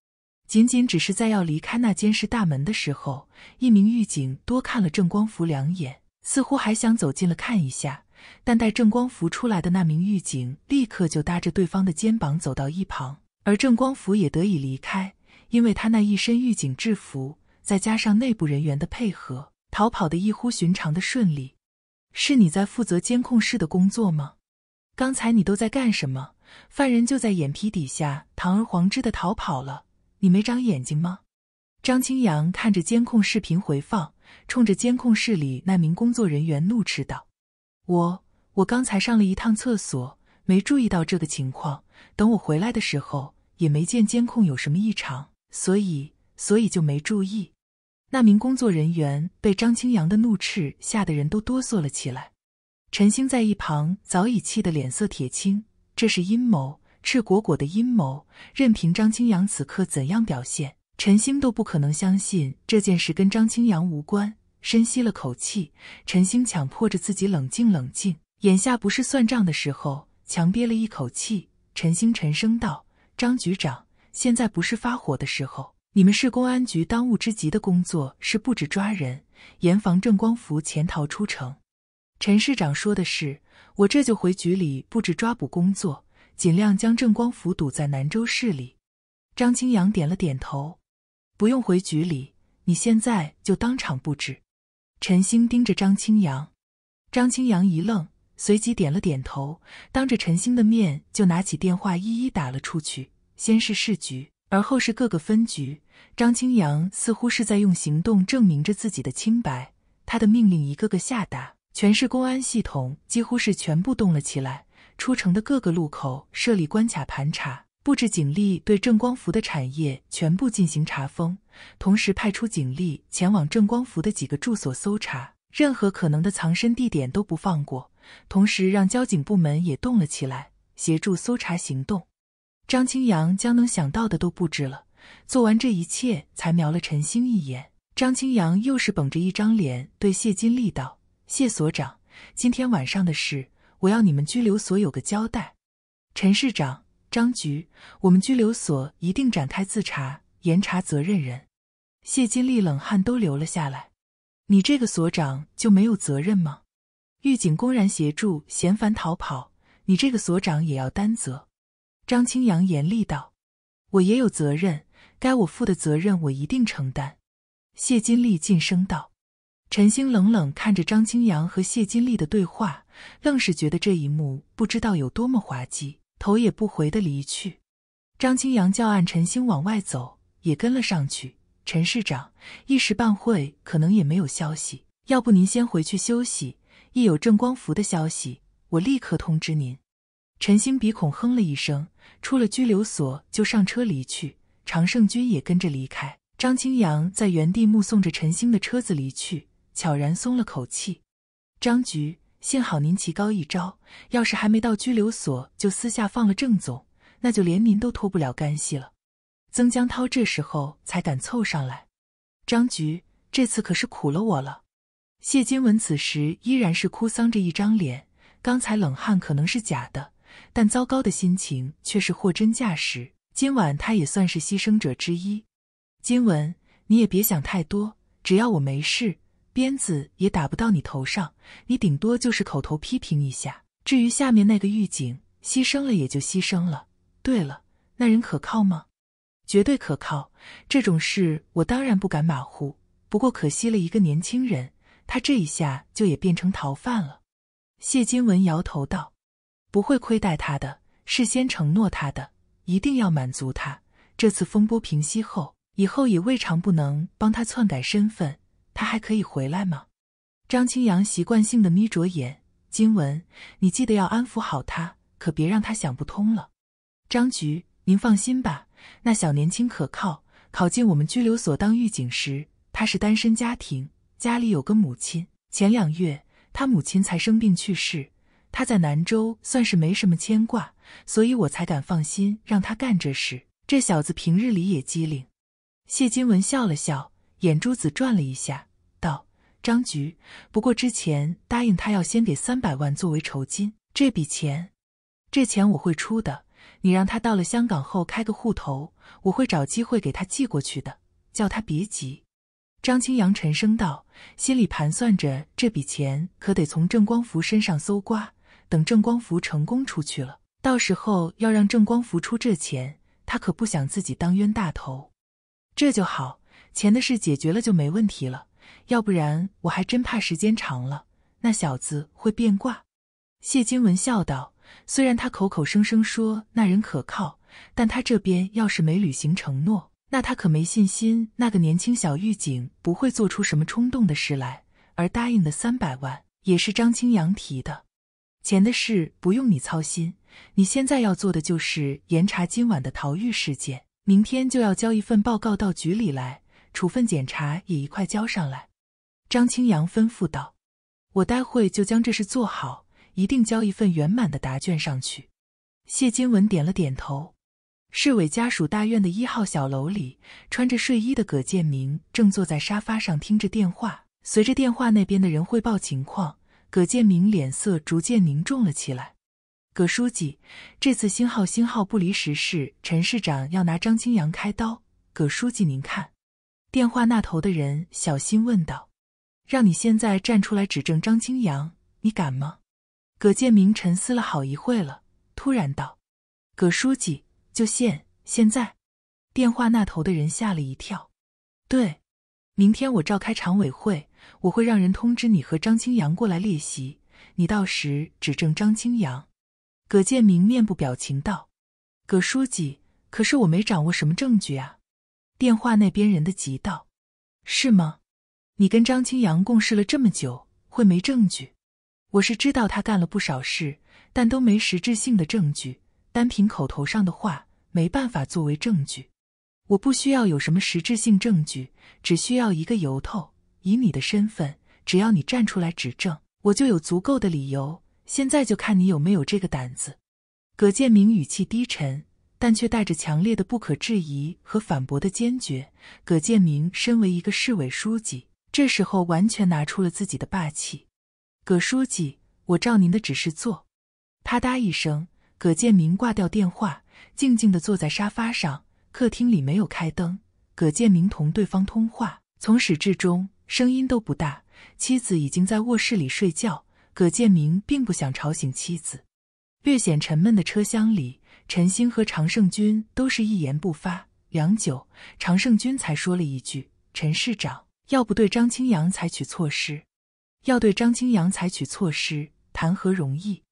仅仅只是在要离开那监视大门的时候，一名狱警多看了郑光福两眼，似乎还想走进了看一下，但待郑光福出来的那名狱警立刻就搭着对方的肩膀走到一旁，而郑光福也得以离开，因为他那一身狱警制服，再加上内部人员的配合，逃跑的异乎寻常的顺利。是你在负责监控室的工作吗？刚才你都在干什么？犯人就在眼皮底下堂而皇之的逃跑了。你没长眼睛吗？张清扬看着监控视频回放，冲着监控室里那名工作人员怒斥道：“我我刚才上了一趟厕所，没注意到这个情况。等我回来的时候，也没见监控有什么异常，所以所以就没注意。”那名工作人员被张清扬的怒斥吓得人都哆嗦了起来。陈星在一旁早已气得脸色铁青，这是阴谋。赤果果的阴谋，任凭张清扬此刻怎样表现，陈星都不可能相信这件事跟张清扬无关。深吸了口气，陈星强迫着自己冷静冷静，眼下不是算账的时候。强憋了一口气，陈星沉声道：“张局长，现在不是发火的时候。你们市公安局当务之急的工作是布置抓人，严防郑光福潜逃出城。”陈市长说的是，我这就回局里布置抓捕工作。尽量将郑光福堵在南州市里。张清扬点了点头，不用回局里，你现在就当场布置。陈星盯着张清扬，张清扬一愣，随即点了点头，当着陈星的面就拿起电话一一打了出去。先是市局，而后是各个分局。张清扬似乎是在用行动证明着自己的清白，他的命令一个个下达，全市公安系统几乎是全部动了起来。出城的各个路口设立关卡盘查，布置警力对郑光福的产业全部进行查封，同时派出警力前往郑光福的几个住所搜查，任何可能的藏身地点都不放过。同时，让交警部门也动了起来，协助搜查行动。张清扬将能想到的都布置了，做完这一切才瞄了陈星一眼。张清扬又是绷着一张脸对谢金丽道：“谢所长，今天晚上的事。”我要你们拘留所有个交代，陈市长、张局，我们拘留所一定展开自查，严查责任人。谢金丽冷汗都流了下来，你这个所长就没有责任吗？狱警公然协助嫌犯逃跑，你这个所长也要担责。张清扬严厉道：“我也有责任，该我负的责任我一定承担。”谢金丽晋升道。陈星冷冷看着张清扬和谢金丽的对话，愣是觉得这一幕不知道有多么滑稽，头也不回的离去。张清扬叫岸陈星往外走，也跟了上去。陈市长一时半会可能也没有消息，要不您先回去休息，一有郑光福的消息，我立刻通知您。陈星鼻孔哼了一声，出了拘留所就上车离去。常胜军也跟着离开。张清扬在原地目送着陈星的车子离去。悄然松了口气，张局，幸好您棋高一招。要是还没到拘留所就私下放了郑总，那就连您都脱不了干系了。曾江涛这时候才敢凑上来，张局，这次可是苦了我了。谢金文此时依然是哭丧着一张脸，刚才冷汗可能是假的，但糟糕的心情却是货真价实。今晚他也算是牺牲者之一。金文，你也别想太多，只要我没事。鞭子也打不到你头上，你顶多就是口头批评一下。至于下面那个狱警，牺牲了也就牺牲了。对了，那人可靠吗？绝对可靠。这种事我当然不敢马虎。不过可惜了一个年轻人，他这一下就也变成逃犯了。谢金文摇头道：“不会亏待他的，事先承诺他的，一定要满足他。这次风波平息后，以后也未尝不能帮他篡改身份。”他还可以回来吗？张清扬习惯性的眯着眼。金文，你记得要安抚好他，可别让他想不通了。张局，您放心吧，那小年轻可靠。考进我们拘留所当狱警时，他是单身家庭，家里有个母亲。前两月他母亲才生病去世，他在南州算是没什么牵挂，所以我才敢放心让他干这事。这小子平日里也机灵。谢金文笑了笑。眼珠子转了一下，道：“张局，不过之前答应他要先给三百万作为酬金，这笔钱，这钱我会出的。你让他到了香港后开个户头，我会找机会给他寄过去的，叫他别急。”张清扬沉声道，心里盘算着这笔钱可得从郑光福身上搜刮。等郑光福成功出去了，到时候要让郑光福出这钱，他可不想自己当冤大头。这就好。钱的事解决了就没问题了，要不然我还真怕时间长了那小子会变卦。”谢金文笑道：“虽然他口口声声说那人可靠，但他这边要是没履行承诺，那他可没信心那个年轻小狱警不会做出什么冲动的事来。而答应的三百万也是张清扬提的，钱的事不用你操心，你现在要做的就是严查今晚的逃狱事件，明天就要交一份报告到局里来。”处分检查也一块交上来，张清扬吩咐道：“我待会就将这事做好，一定交一份圆满的答卷上去。”谢金文点了点头。市委家属大院的一号小楼里，穿着睡衣的葛建明正坐在沙发上听着电话。随着电话那边的人汇报情况，葛建明脸色逐渐凝重了起来。“葛书记，这次星号星号不离十事，陈市长要拿张清扬开刀，葛书记您看。”电话那头的人小心问道：“让你现在站出来指证张清扬，你敢吗？”葛建明沉思了好一会了，突然道：“葛书记，就现现在。”电话那头的人吓了一跳：“对，明天我召开常委会，我会让人通知你和张清扬过来列席，你到时指证张清扬。”葛建明面部表情道：“葛书记，可是我没掌握什么证据啊。”电话那边人的急道：“是吗？你跟张清扬共事了这么久，会没证据？我是知道他干了不少事，但都没实质性的证据，单凭口头上的话，没办法作为证据。我不需要有什么实质性证据，只需要一个由头。以你的身份，只要你站出来指证，我就有足够的理由。现在就看你有没有这个胆子。”葛建明语气低沉。但却带着强烈的不可置疑和反驳的坚决。葛建明身为一个市委书记，这时候完全拿出了自己的霸气。葛书记，我照您的指示做。啪嗒一声，葛建明挂掉电话，静静的坐在沙发上。客厅里没有开灯。葛建明同对方通话，从始至终声音都不大。妻子已经在卧室里睡觉，葛建明并不想吵醒妻子。略显沉闷的车厢里。陈星和常胜军都是一言不发，良久，常胜军才说了一句：“陈市长，要不对张清扬采取措施？要对张清扬采取措施，谈何容易？”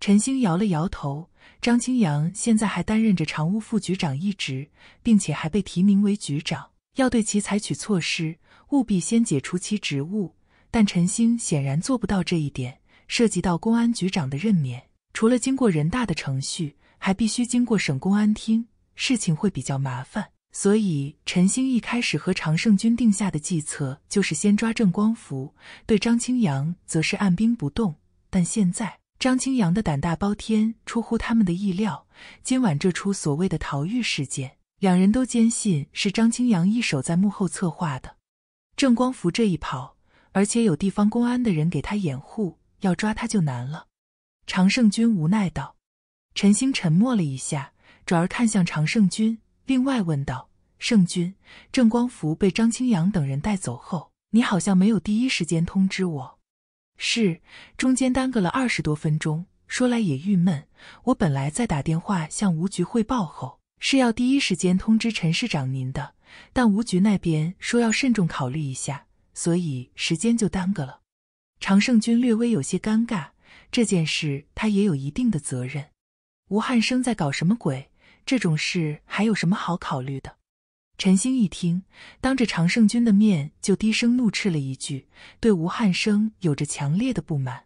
陈星摇了摇头。张清扬现在还担任着常务副局长一职，并且还被提名为局长。要对其采取措施，务必先解除其职务。但陈星显然做不到这一点，涉及到公安局长的任免，除了经过人大的程序。还必须经过省公安厅，事情会比较麻烦。所以陈星一开始和常胜军定下的计策就是先抓郑光福，对张清扬则是按兵不动。但现在张清扬的胆大包天出乎他们的意料，今晚这出所谓的逃狱事件，两人都坚信是张清扬一手在幕后策划的。郑光福这一跑，而且有地方公安的人给他掩护，要抓他就难了。常胜军无奈道。陈星沉默了一下，转而看向常胜军，另外问道：“胜军，郑光福被张清扬等人带走后，你好像没有第一时间通知我。是，中间耽搁了二十多分钟。说来也郁闷，我本来在打电话向吴局汇报后，是要第一时间通知陈市长您的，但吴局那边说要慎重考虑一下，所以时间就耽搁了。”常胜军略微有些尴尬，这件事他也有一定的责任。吴汉生在搞什么鬼？这种事还有什么好考虑的？陈星一听，当着常胜军的面就低声怒斥了一句，对吴汉生有着强烈的不满。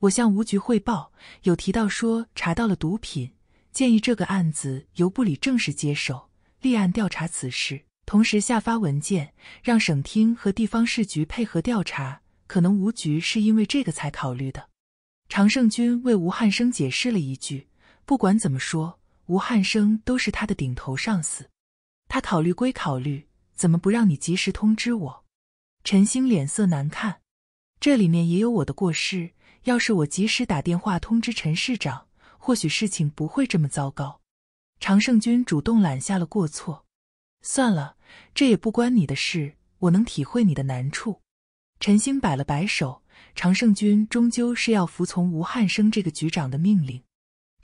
我向吴局汇报，有提到说查到了毒品，建议这个案子由部里正式接手立案调查此事，同时下发文件让省厅和地方市局配合调查。可能吴局是因为这个才考虑的。常胜军为吴汉生解释了一句。不管怎么说，吴汉生都是他的顶头上司，他考虑归考虑，怎么不让你及时通知我？陈星脸色难看，这里面也有我的过失。要是我及时打电话通知陈市长，或许事情不会这么糟糕。常胜军主动揽下了过错。算了，这也不关你的事，我能体会你的难处。陈星摆了摆手，常胜军终究是要服从吴汉生这个局长的命令。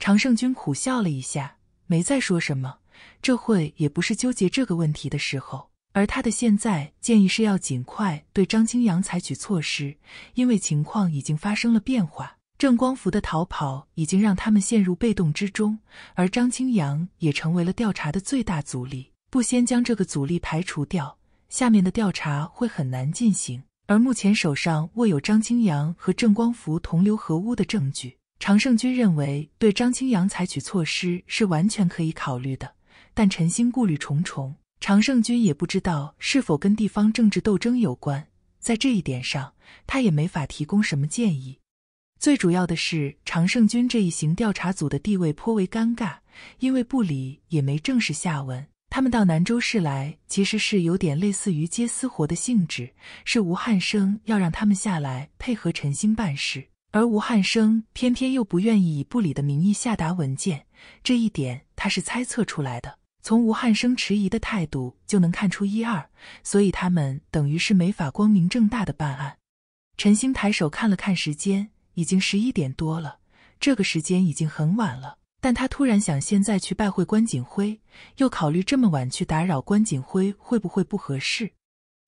常胜军苦笑了一下，没再说什么。这会也不是纠结这个问题的时候，而他的现在建议是要尽快对张清扬采取措施，因为情况已经发生了变化。郑光福的逃跑已经让他们陷入被动之中，而张清扬也成为了调查的最大阻力。不先将这个阻力排除掉，下面的调查会很难进行。而目前手上握有张清扬和郑光福同流合污的证据。常胜军认为，对张清扬采取措施是完全可以考虑的，但陈兴顾虑重重。常胜军也不知道是否跟地方政治斗争有关，在这一点上，他也没法提供什么建议。最主要的是，常胜军这一行调查组的地位颇为尴尬，因为部里也没正式下文。他们到南州市来，其实是有点类似于接私活的性质，是吴汉生要让他们下来配合陈兴办事。而吴汉生偏偏又不愿意以部里的名义下达文件，这一点他是猜测出来的。从吴汉生迟疑的态度就能看出一二，所以他们等于是没法光明正大的办案。陈星抬手看了看时间，已经十一点多了，这个时间已经很晚了。但他突然想，现在去拜会关景辉，又考虑这么晚去打扰关景辉会不会不合适？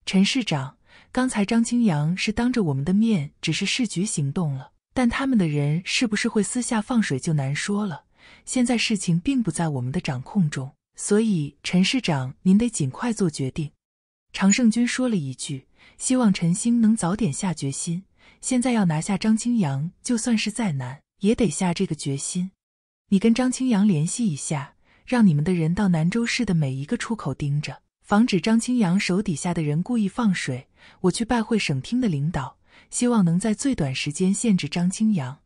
陈市长，刚才张清扬是当着我们的面，只是市局行动了。但他们的人是不是会私下放水，就难说了。现在事情并不在我们的掌控中，所以陈市长，您得尽快做决定。”常胜军说了一句，希望陈星能早点下决心。现在要拿下张清阳，就算是再难，也得下这个决心。你跟张清阳联系一下，让你们的人到兰州市的每一个出口盯着，防止张清阳手底下的人故意放水。我去拜会省厅的领导。希望能在最短时间限制张清扬。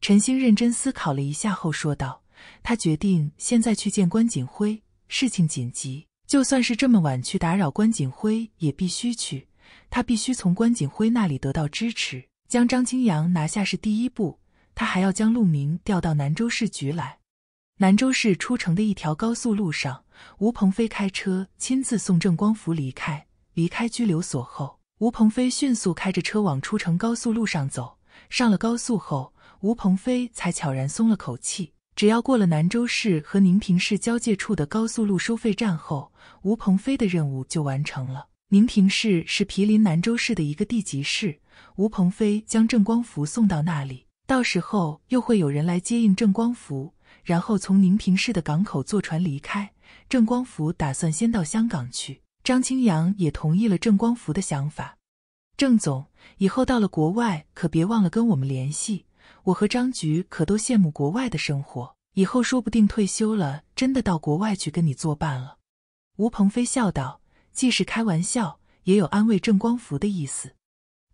陈星认真思考了一下后说道：“他决定现在去见关锦辉，事情紧急，就算是这么晚去打扰关锦辉也必须去。他必须从关锦辉那里得到支持，将张清扬拿下是第一步，他还要将陆明调到兰州市局来。”兰州市出城的一条高速路上，吴鹏飞开车亲自送郑光福离开。离开拘留所后。吴鹏飞迅速开着车往出城高速路上走。上了高速后，吴鹏飞才悄然松了口气。只要过了南州市和宁平市交界处的高速路收费站后，吴鹏飞的任务就完成了。宁平市是毗邻南州市的一个地级市。吴鹏飞将郑光福送到那里，到时候又会有人来接应郑光福，然后从宁平市的港口坐船离开。郑光福打算先到香港去。张清扬也同意了郑光福的想法。郑总，以后到了国外可别忘了跟我们联系，我和张局可都羡慕国外的生活，以后说不定退休了真的到国外去跟你作伴了。吴鹏飞笑道，既是开玩笑，也有安慰郑光福的意思。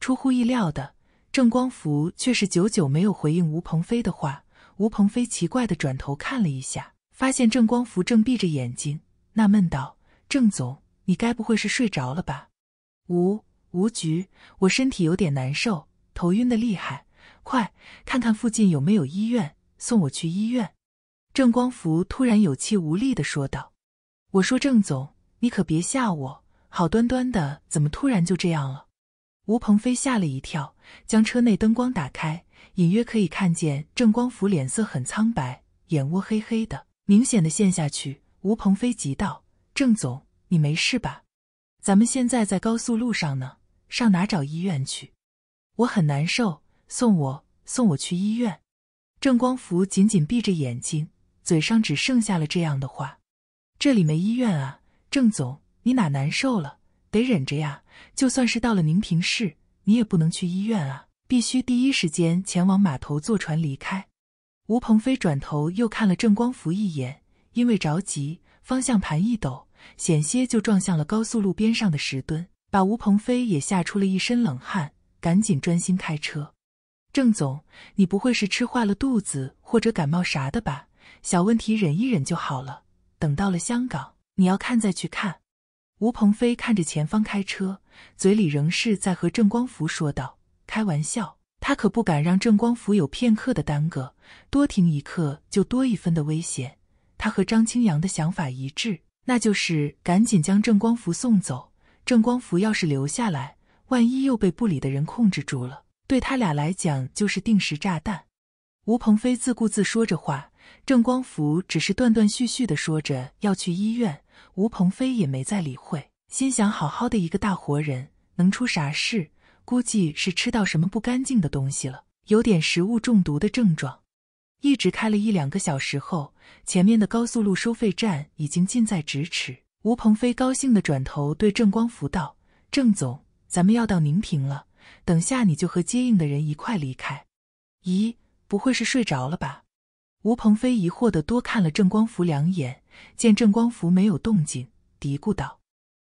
出乎意料的，郑光福却是久久没有回应吴鹏飞的话。吴鹏飞奇怪的转头看了一下，发现郑光福正闭着眼睛，纳闷道：“郑总。”你该不会是睡着了吧，吴吴局，我身体有点难受，头晕的厉害，快看看附近有没有医院，送我去医院。郑光福突然有气无力的说道：“我说郑总，你可别吓我，好端端的怎么突然就这样了？”吴鹏飞吓了一跳，将车内灯光打开，隐约可以看见郑光福脸色很苍白，眼窝黑黑的，明显的陷下去。吴鹏飞急道：“郑总。”你没事吧？咱们现在在高速路上呢，上哪找医院去？我很难受，送我，送我去医院。郑光福紧紧闭着眼睛，嘴上只剩下了这样的话：这里没医院啊，郑总，你哪难受了？得忍着呀。就算是到了宁平市，你也不能去医院啊，必须第一时间前往码头坐船离开。吴鹏飞转头又看了郑光福一眼，因为着急，方向盘一抖。险些就撞向了高速路边上的石墩，把吴鹏飞也吓出了一身冷汗，赶紧专心开车。郑总，你不会是吃坏了肚子或者感冒啥的吧？小问题忍一忍就好了。等到了香港，你要看再去看。吴鹏飞看着前方开车，嘴里仍是在和郑光福说道：“开玩笑，他可不敢让郑光福有片刻的耽搁，多停一刻就多一分的危险。”他和张清扬的想法一致。那就是赶紧将郑光福送走。郑光福要是留下来，万一又被部里的人控制住了，对他俩来讲就是定时炸弹。吴鹏飞自顾自说着话，郑光福只是断断续续的说着要去医院。吴鹏飞也没再理会，心想：好好的一个大活人，能出啥事？估计是吃到什么不干净的东西了，有点食物中毒的症状。一直开了一两个小时后，前面的高速路收费站已经近在咫尺。吴鹏飞高兴的转头对郑光福道：“郑总，咱们要到宁平了，等下你就和接应的人一块离开。”咦，不会是睡着了吧？吴鹏飞疑惑的多看了郑光福两眼，见郑光福没有动静，嘀咕道：“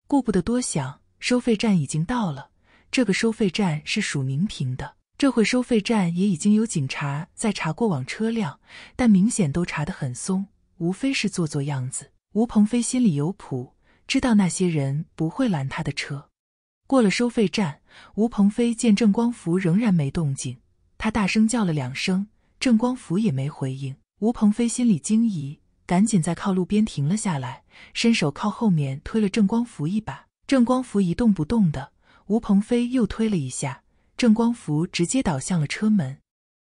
顾不得多想，收费站已经到了。这个收费站是属宁平的。”这会收费站也已经有警察在查过往车辆，但明显都查得很松，无非是做做样子。吴鹏飞心里有谱，知道那些人不会拦他的车。过了收费站，吴鹏飞见郑光福仍然没动静，他大声叫了两声，郑光福也没回应。吴鹏飞心里惊疑，赶紧在靠路边停了下来，伸手靠后面推了郑光福一把。郑光福一动不动的，吴鹏飞又推了一下。郑光福直接倒向了车门，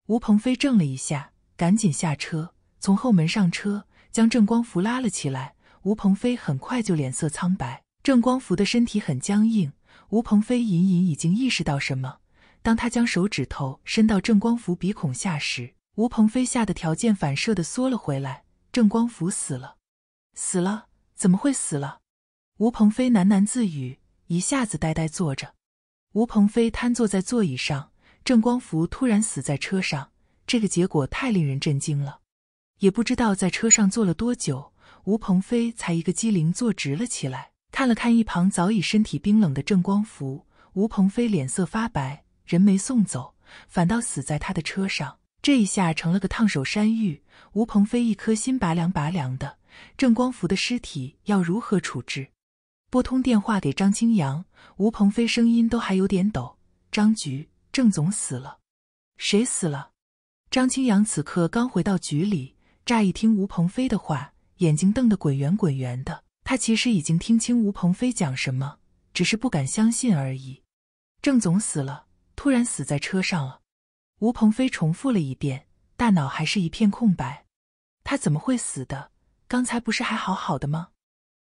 吴鹏飞怔了一下，赶紧下车，从后门上车，将郑光福拉了起来。吴鹏飞很快就脸色苍白，郑光福的身体很僵硬。吴鹏飞隐隐已经意识到什么，当他将手指头伸到郑光福鼻孔下时，吴鹏飞吓得条件反射的缩了回来。郑光福死了，死了，怎么会死了？吴鹏飞喃喃自语，一下子呆呆坐着。吴鹏飞瘫坐在座椅上，郑光福突然死在车上，这个结果太令人震惊了。也不知道在车上坐了多久，吴鹏飞才一个机灵坐直了起来，看了看一旁早已身体冰冷的郑光福。吴鹏飞脸色发白，人没送走，反倒死在他的车上，这一下成了个烫手山芋。吴鹏飞一颗心拔凉拔凉的，郑光福的尸体要如何处置？拨通电话给张清扬，吴鹏飞声音都还有点抖：“张局，郑总死了，谁死了？”张清扬此刻刚回到局里，乍一听吴鹏飞的话，眼睛瞪得滚圆滚圆的。他其实已经听清吴鹏飞讲什么，只是不敢相信而已。“郑总死了，突然死在车上了。”吴鹏飞重复了一遍，大脑还是一片空白。他怎么会死的？刚才不是还好好的吗？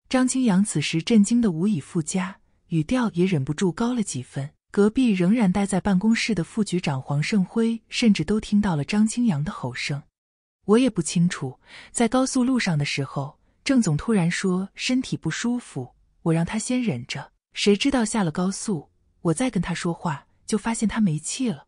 张清扬此时震惊的无以复加，语调也忍不住高了几分。隔壁仍然待在办公室的副局长黄胜辉，甚至都听到了张清扬的吼声。我也不清楚，在高速路上的时候，郑总突然说身体不舒服，我让他先忍着。谁知道下了高速，我再跟他说话，就发现他没气了。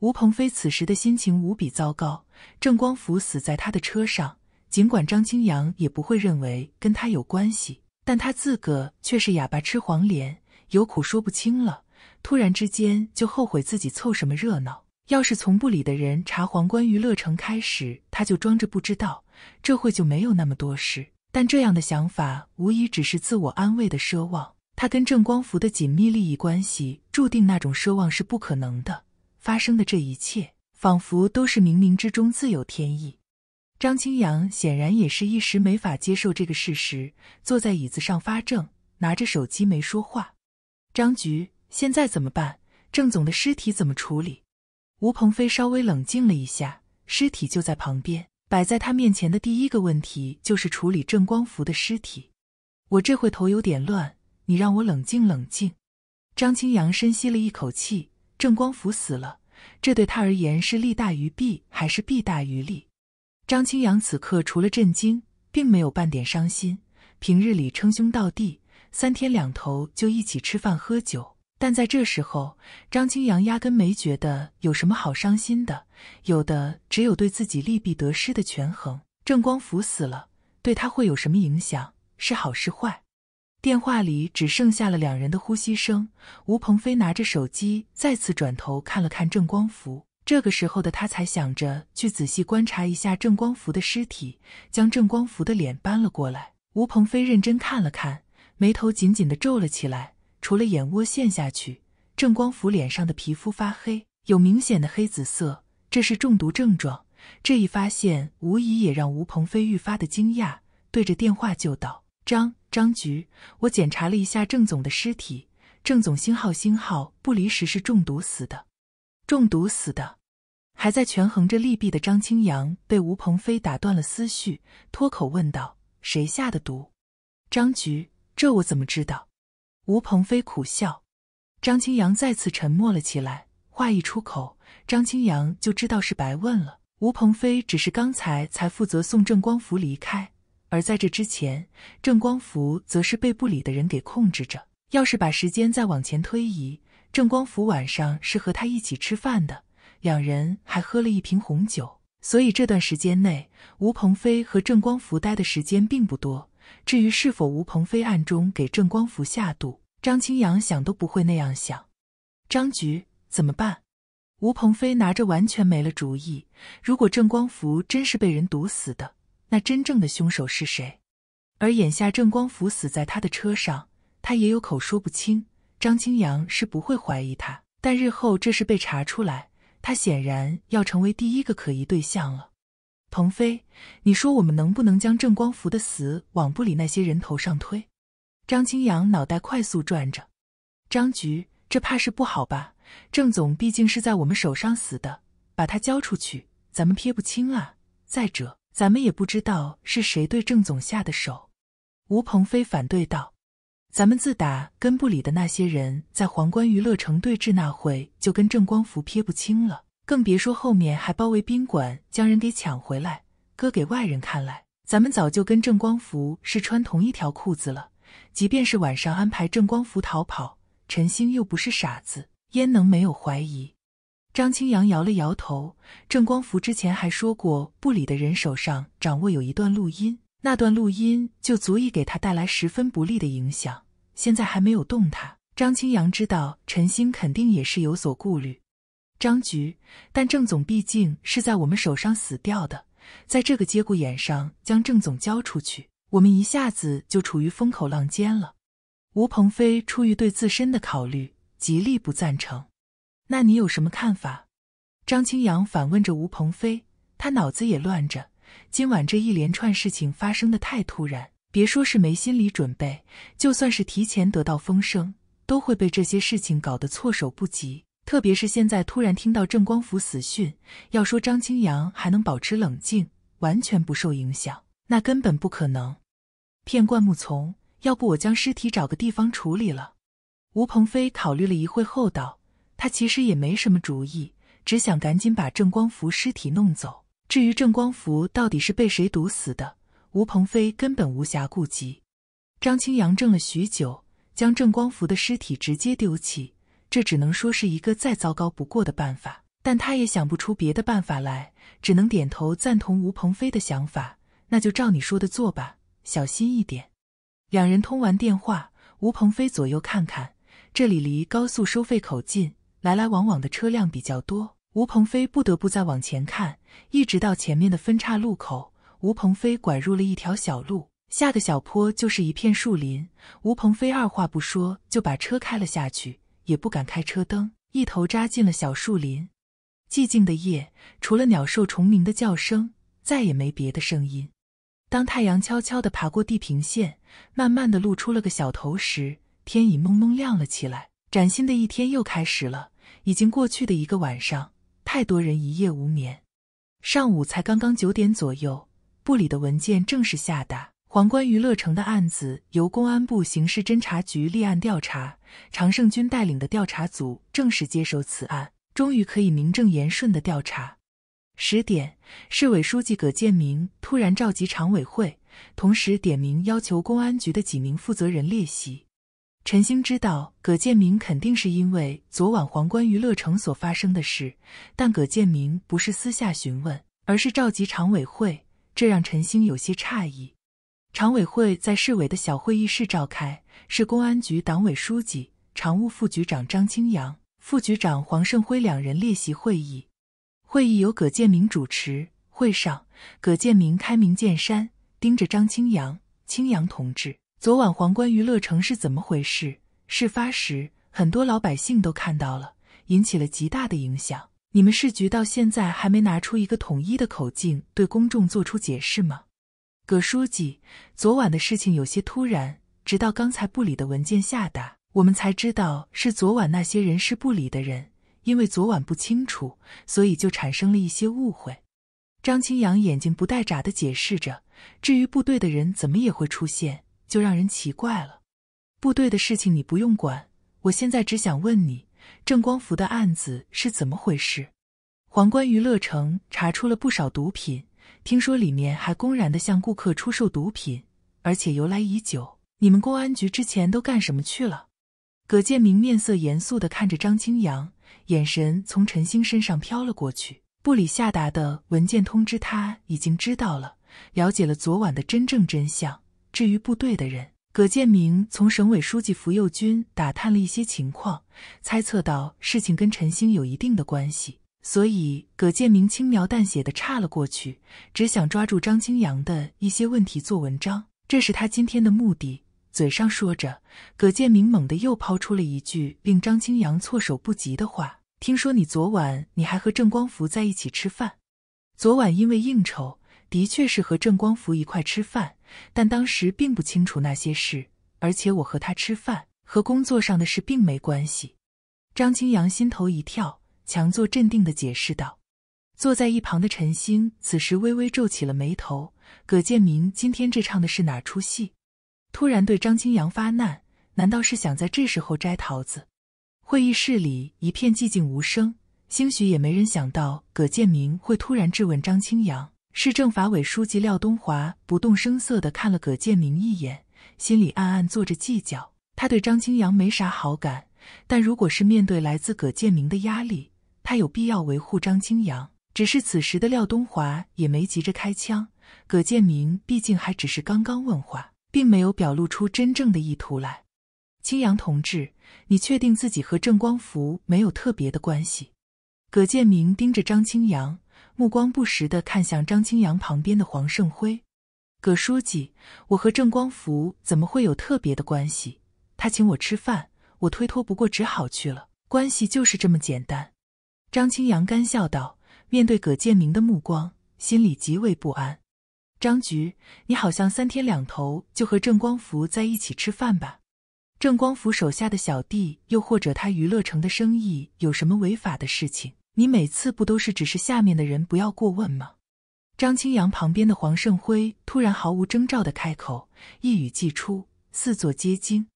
吴鹏飞此时的心情无比糟糕，郑光福死在他的车上。尽管张清扬也不会认为跟他有关系，但他自个却是哑巴吃黄连，有苦说不清了。突然之间就后悔自己凑什么热闹。要是从不理的人查皇冠娱乐城开始，他就装着不知道，这会就没有那么多事。但这样的想法无疑只是自我安慰的奢望。他跟郑光福的紧密利益关系，注定那种奢望是不可能的。发生的这一切，仿佛都是冥冥之中自有天意。张清阳显然也是一时没法接受这个事实，坐在椅子上发怔，拿着手机没说话。张局，现在怎么办？郑总的尸体怎么处理？吴鹏飞稍微冷静了一下，尸体就在旁边，摆在他面前的第一个问题就是处理郑光福的尸体。我这会头有点乱，你让我冷静冷静。张清扬深吸了一口气，郑光福死了，这对他而言是利大于弊，还是弊大于利？张清扬此刻除了震惊，并没有半点伤心。平日里称兄道弟，三天两头就一起吃饭喝酒，但在这时候，张清扬压根没觉得有什么好伤心的，有的只有对自己利弊得失的权衡。郑光福死了，对他会有什么影响？是好是坏？电话里只剩下了两人的呼吸声。吴鹏飞拿着手机，再次转头看了看郑光福。这个时候的他才想着去仔细观察一下郑光福的尸体，将郑光福的脸搬了过来。吴鹏飞认真看了看，眉头紧紧的皱了起来。除了眼窝陷下去，郑光福脸上的皮肤发黑，有明显的黑紫色，这是中毒症状。这一发现无疑也让吴鹏飞愈发的惊讶，对着电话就道：“张张局，我检查了一下郑总的尸体，郑总星号星号不离时是中毒死的。”中毒死的，还在权衡着利弊的张清扬被吴鹏飞打断了思绪，脱口问道：“谁下的毒？”张局，这我怎么知道？”吴鹏飞苦笑。张清扬再次沉默了起来。话一出口，张清扬就知道是白问了。吴鹏飞只是刚才才负责送郑光福离开，而在这之前，郑光福则是被部里的人给控制着。要是把时间再往前推移，郑光福晚上是和他一起吃饭的，两人还喝了一瓶红酒。所以这段时间内，吴鹏飞和郑光福待的时间并不多。至于是否吴鹏飞暗中给郑光福下毒，张清扬想都不会那样想。张局怎么办？吴鹏飞拿着，完全没了主意。如果郑光福真是被人毒死的，那真正的凶手是谁？而眼下郑光福死在他的车上，他也有口说不清。张清扬是不会怀疑他，但日后这事被查出来，他显然要成为第一个可疑对象了。鹏飞，你说我们能不能将郑光福的死往部里那些人头上推？张清扬脑袋快速转着。张局，这怕是不好吧？郑总毕竟是在我们手上死的，把他交出去，咱们撇不清啊。再者，咱们也不知道是谁对郑总下的手。吴鹏飞反对道。咱们自打跟部里的那些人在皇冠娱乐城对峙那会，就跟郑光福撇不清了，更别说后面还包围宾馆将人给抢回来。搁给外人看来，咱们早就跟郑光福是穿同一条裤子了。即便是晚上安排郑光福逃跑，陈星又不是傻子，焉能没有怀疑？张清扬摇了摇头。郑光福之前还说过，部里的人手上掌握有一段录音。那段录音就足以给他带来十分不利的影响。现在还没有动他，张清扬知道陈星肯定也是有所顾虑。张局，但郑总毕竟是在我们手上死掉的，在这个节骨眼上将郑总交出去，我们一下子就处于风口浪尖了。吴鹏飞出于对自身的考虑，极力不赞成。那你有什么看法？张清扬反问着吴鹏飞，他脑子也乱着。今晚这一连串事情发生的太突然，别说是没心理准备，就算是提前得到风声，都会被这些事情搞得措手不及。特别是现在突然听到郑光福死讯，要说张清扬还能保持冷静，完全不受影响，那根本不可能。骗灌木丛，要不我将尸体找个地方处理了。吴鹏飞考虑了一会后道，他其实也没什么主意，只想赶紧把郑光福尸体弄走。至于郑光福到底是被谁毒死的，吴鹏飞根本无暇顾及。张清扬怔了许久，将郑光福的尸体直接丢弃，这只能说是一个再糟糕不过的办法。但他也想不出别的办法来，只能点头赞同吴鹏飞的想法：“那就照你说的做吧，小心一点。”两人通完电话，吴鹏飞左右看看，这里离高速收费口近，来来往往的车辆比较多。吴鹏飞不得不再往前看，一直到前面的分叉路口。吴鹏飞拐入了一条小路，下个小坡就是一片树林。吴鹏飞二话不说就把车开了下去，也不敢开车灯，一头扎进了小树林。寂静的夜，除了鸟兽虫鸣的叫声，再也没别的声音。当太阳悄悄地爬过地平线，慢慢地露出了个小头时，天已蒙蒙亮了起来。崭新的一天又开始了。已经过去的一个晚上。太多人一夜无眠，上午才刚刚九点左右，部里的文件正式下达，皇冠娱乐城的案子由公安部刑事侦查局立案调查，常胜军带领的调查组正式接手此案，终于可以名正言顺的调查。十点，市委书记葛建明突然召集常委会，同时点名要求公安局的几名负责人列席。陈星知道葛建明肯定是因为昨晚皇冠娱乐城所发生的事，但葛建明不是私下询问，而是召集常委会，这让陈星有些诧异。常委会在市委的小会议室召开，市公安局党委书记、常务副局长张清扬、副局长黄胜辉两人列席会议。会议由葛建明主持。会上，葛建明开明见山，盯着张清扬：“清扬同志。”昨晚皇冠娱乐城是怎么回事？事发时很多老百姓都看到了，引起了极大的影响。你们市局到现在还没拿出一个统一的口径对公众做出解释吗？葛书记，昨晚的事情有些突然，直到刚才部里的文件下达，我们才知道是昨晚那些人事部里的人，因为昨晚不清楚，所以就产生了一些误会。张清扬眼睛不带眨的解释着。至于部队的人怎么也会出现？就让人奇怪了。部队的事情你不用管，我现在只想问你，郑光福的案子是怎么回事？皇冠娱乐城查出了不少毒品，听说里面还公然的向顾客出售毒品，而且由来已久。你们公安局之前都干什么去了？葛建明面色严肃的看着张清扬，眼神从陈星身上飘了过去。布里下达的文件通知他已经知道了，了解了昨晚的真正真相。至于部队的人，葛建明从省委书记福幼军打探了一些情况，猜测到事情跟陈星有一定的关系，所以葛建明轻描淡写的岔了过去，只想抓住张清扬的一些问题做文章，这是他今天的目的。嘴上说着，葛建明猛地又抛出了一句令张清扬措手不及的话：“听说你昨晚你还和郑光福在一起吃饭？昨晚因为应酬。”的确是和郑光福一块吃饭，但当时并不清楚那些事，而且我和他吃饭和工作上的事并没关系。张清扬心头一跳，强作镇定的解释道：“坐在一旁的陈星此时微微皱起了眉头。葛建明今天这唱的是哪出戏？突然对张清扬发难，难道是想在这时候摘桃子？”会议室里一片寂静无声，兴许也没人想到葛建明会突然质问张清扬。市政法委书记廖东华不动声色地看了葛建明一眼，心里暗暗做着计较。他对张清扬没啥好感，但如果是面对来自葛建明的压力，他有必要维护张清扬。只是此时的廖东华也没急着开枪，葛建明毕竟还只是刚刚问话，并没有表露出真正的意图来。清扬同志，你确定自己和郑光福没有特别的关系？葛建明盯着张清扬。目光不时地看向张清扬旁边的黄胜辉，葛书记，我和郑光福怎么会有特别的关系？他请我吃饭，我推脱不过，只好去了。关系就是这么简单。张清扬干笑道，面对葛建明的目光，心里极为不安。张局，你好像三天两头就和郑光福在一起吃饭吧？郑光福手下的小弟，又或者他娱乐城的生意，有什么违法的事情？你每次不都是只是下面的人不要过问吗？张清扬旁边的黄胜辉突然毫无征兆的开口，一语既出，四座皆惊。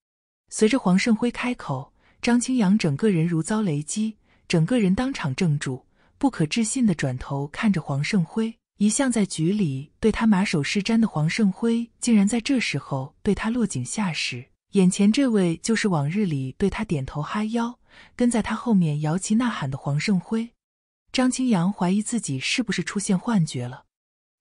随着黄胜辉开口，张清扬整个人如遭雷击，整个人当场怔住，不可置信的转头看着黄胜辉。一向在局里对他马首是瞻的黄胜辉，竟然在这时候对他落井下石。眼前这位就是往日里对他点头哈腰。跟在他后面摇旗呐喊的黄胜辉，张清扬怀疑自己是不是出现幻觉了。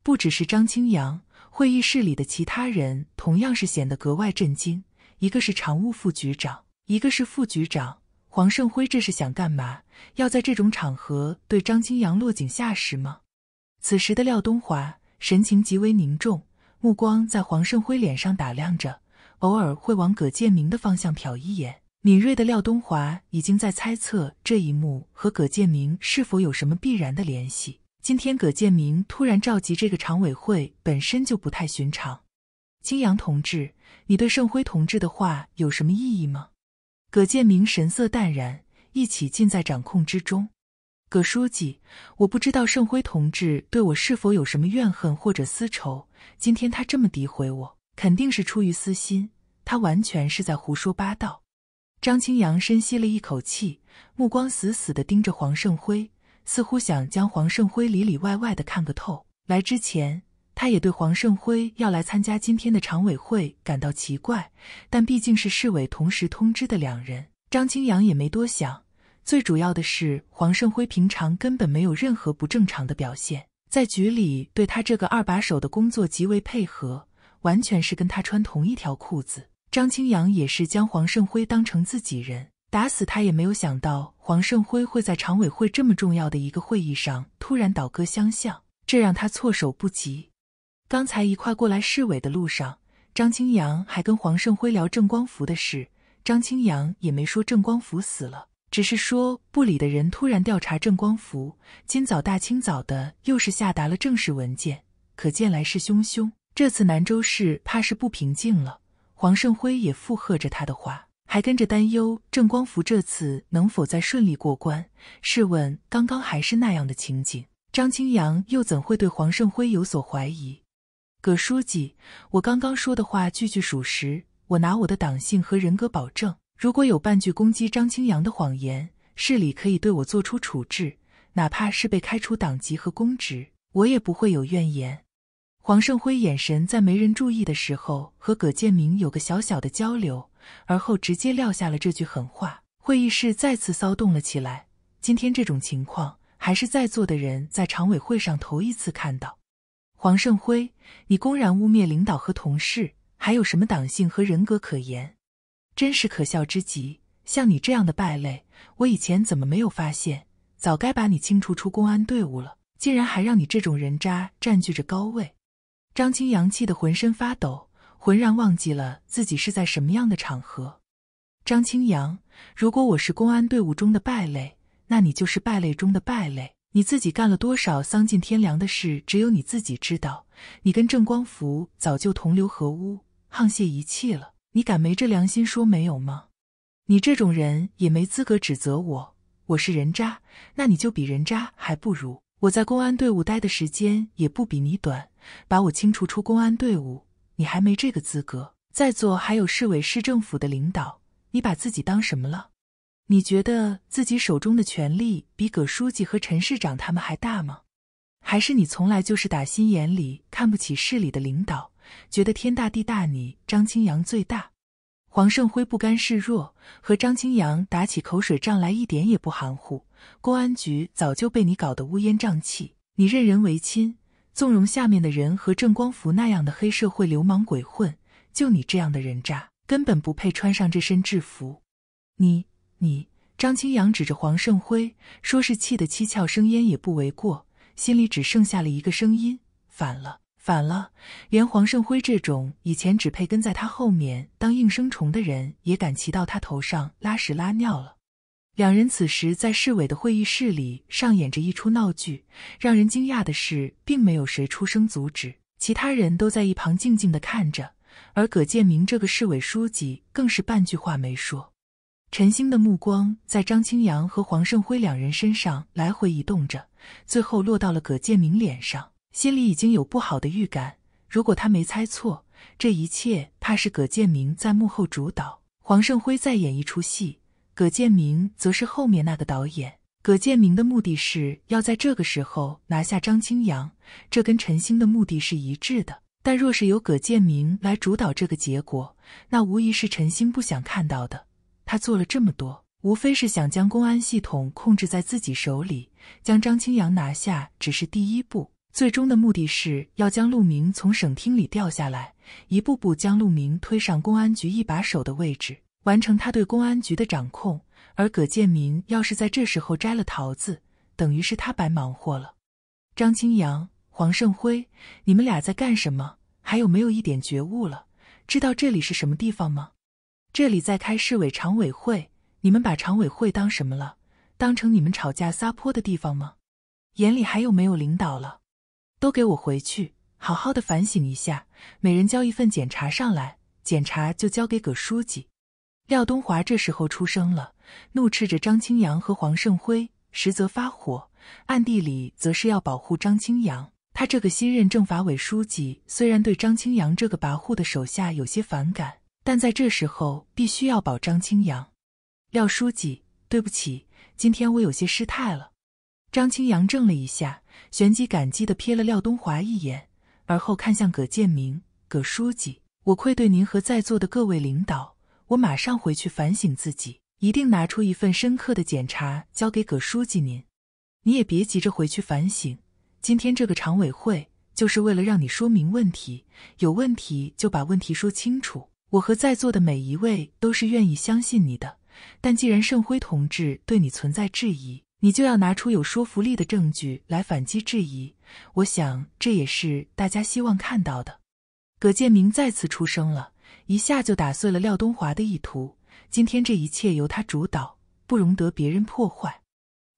不只是张清扬，会议室里的其他人同样是显得格外震惊。一个是常务副局长，一个是副局长，黄胜辉这是想干嘛？要在这种场合对张清扬落井下石吗？此时的廖东华神情极为凝重，目光在黄胜辉脸上打量着，偶尔会往葛建明的方向瞟一眼。敏锐的廖东华已经在猜测这一幕和葛建明是否有什么必然的联系。今天葛建明突然召集这个常委会，本身就不太寻常。青阳同志，你对盛辉同志的话有什么异议吗？葛建明神色淡然，一起尽在掌控之中。葛书记，我不知道盛辉同志对我是否有什么怨恨或者私仇。今天他这么诋毁我，肯定是出于私心，他完全是在胡说八道。张清扬深吸了一口气，目光死死地盯着黄胜辉，似乎想将黄胜辉里里外外的看个透。来之前，他也对黄胜辉要来参加今天的常委会感到奇怪，但毕竟是市委同时通知的两人，张清扬也没多想。最主要的是，黄胜辉平常根本没有任何不正常的表现，在局里对他这个二把手的工作极为配合，完全是跟他穿同一条裤子。张清扬也是将黄胜辉当成自己人，打死他也没有想到黄胜辉会在常委会这么重要的一个会议上突然倒戈相向，这让他措手不及。刚才一块过来市委的路上，张清扬还跟黄胜辉聊郑光福的事，张清扬也没说郑光福死了，只是说部里的人突然调查郑光福，今早大清早的又是下达了正式文件，可见来势汹汹，这次南州市怕是不平静了。黄胜辉也附和着他的话，还跟着担忧郑光福这次能否再顺利过关。试问，刚刚还是那样的情景，张清扬又怎会对黄胜辉有所怀疑？葛书记，我刚刚说的话句句属实，我拿我的党性和人格保证，如果有半句攻击张清扬的谎言，市里可以对我做出处置，哪怕是被开除党籍和公职，我也不会有怨言。黄胜辉眼神在没人注意的时候和葛建明有个小小的交流，而后直接撂下了这句狠话。会议室再次骚动了起来。今天这种情况还是在座的人在常委会上头一次看到。黄胜辉，你公然污蔑领导和同事，还有什么党性和人格可言？真是可笑之极！像你这样的败类，我以前怎么没有发现？早该把你清除出公安队伍了，竟然还让你这种人渣占据着高位！张清扬气得浑身发抖，浑然忘记了自己是在什么样的场合。张清扬，如果我是公安队伍中的败类，那你就是败类中的败类。你自己干了多少丧尽天良的事，只有你自己知道。你跟郑光福早就同流合污、沆瀣一气了，你敢没这良心说没有吗？你这种人也没资格指责我，我是人渣，那你就比人渣还不如。我在公安队伍待的时间也不比你短。把我清除出公安队伍，你还没这个资格。在座还有市委、市政府的领导，你把自己当什么了？你觉得自己手中的权力比葛书记和陈市长他们还大吗？还是你从来就是打心眼里看不起市里的领导，觉得天大地大，你张清扬最大？黄胜辉不甘示弱，和张清扬打起口水仗来一点也不含糊。公安局早就被你搞得乌烟瘴气，你任人唯亲。纵容下面的人和郑光福那样的黑社会流氓鬼混，就你这样的人渣，根本不配穿上这身制服。你你，张青阳指着黄胜辉，说是气得七窍生烟也不为过，心里只剩下了一个声音：反了，反了！连黄胜辉这种以前只配跟在他后面当应声虫的人，也敢骑到他头上拉屎拉尿了。两人此时在市委的会议室里上演着一出闹剧。让人惊讶的是，并没有谁出声阻止，其他人都在一旁静静的看着。而葛建明这个市委书记更是半句话没说。陈星的目光在张清扬和黄胜辉两人身上来回移动着，最后落到了葛建明脸上，心里已经有不好的预感。如果他没猜错，这一切怕是葛建明在幕后主导，黄胜辉在演一出戏。葛建明则是后面那个导演。葛建明的目的是要在这个时候拿下张清扬，这跟陈星的目的是一致的。但若是由葛建明来主导这个结果，那无疑是陈星不想看到的。他做了这么多，无非是想将公安系统控制在自己手里，将张清扬拿下只是第一步，最终的目的是要将陆明从省厅里调下来，一步步将陆明推上公安局一把手的位置。完成他对公安局的掌控，而葛建民要是在这时候摘了桃子，等于是他白忙活了。张清阳、黄胜辉，你们俩在干什么？还有没有一点觉悟了？知道这里是什么地方吗？这里在开市委常委会，你们把常委会当什么了？当成你们吵架撒泼的地方吗？眼里还有没有领导了？都给我回去，好好的反省一下，每人交一份检查上来，检查就交给葛书记。廖东华这时候出声了，怒斥着张清扬和黄胜辉，实则发火，暗地里则是要保护张清扬。他这个新任政法委书记，虽然对张清扬这个跋扈的手下有些反感，但在这时候必须要保张清扬。廖书记，对不起，今天我有些失态了。张清扬怔了一下，旋即感激地瞥了廖东华一眼，而后看向葛建明：“葛书记，我愧对您和在座的各位领导。”我马上回去反省自己，一定拿出一份深刻的检查交给葛书记您。你也别急着回去反省，今天这个常委会就是为了让你说明问题，有问题就把问题说清楚。我和在座的每一位都是愿意相信你的，但既然盛辉同志对你存在质疑，你就要拿出有说服力的证据来反击质疑。我想这也是大家希望看到的。葛建明再次出声了。一下就打碎了廖东华的意图。今天这一切由他主导，不容得别人破坏。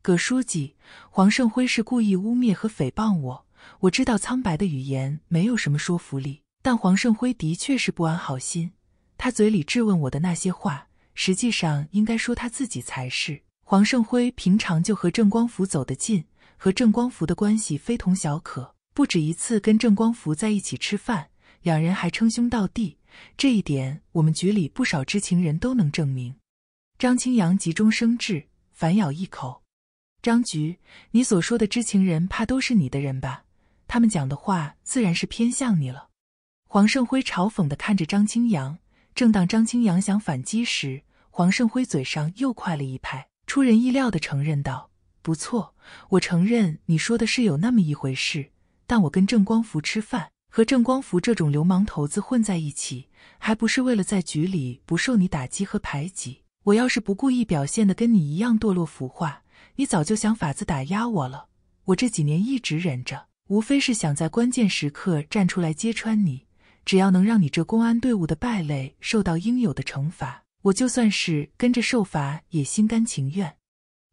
葛书记，黄胜辉是故意污蔑和诽谤我。我知道苍白的语言没有什么说服力，但黄胜辉的确是不安好心。他嘴里质问我的那些话，实际上应该说他自己才是。黄胜辉平常就和郑光福走得近，和郑光福的关系非同小可，不止一次跟郑光福在一起吃饭，两人还称兄道弟。这一点，我们局里不少知情人都能证明。张清扬急中生智，反咬一口：“张局，你所说的知情人，怕都是你的人吧？他们讲的话，自然是偏向你了。”黄胜辉嘲讽的看着张清扬。正当张清扬想反击时，黄胜辉嘴上又快了一拍，出人意料的承认道：“不错，我承认你说的是有那么一回事，但我跟郑光福吃饭。”和郑光福这种流氓头子混在一起，还不是为了在局里不受你打击和排挤？我要是不故意表现的跟你一样堕落腐化，你早就想法子打压我了。我这几年一直忍着，无非是想在关键时刻站出来揭穿你。只要能让你这公安队伍的败类受到应有的惩罚，我就算是跟着受罚也心甘情愿。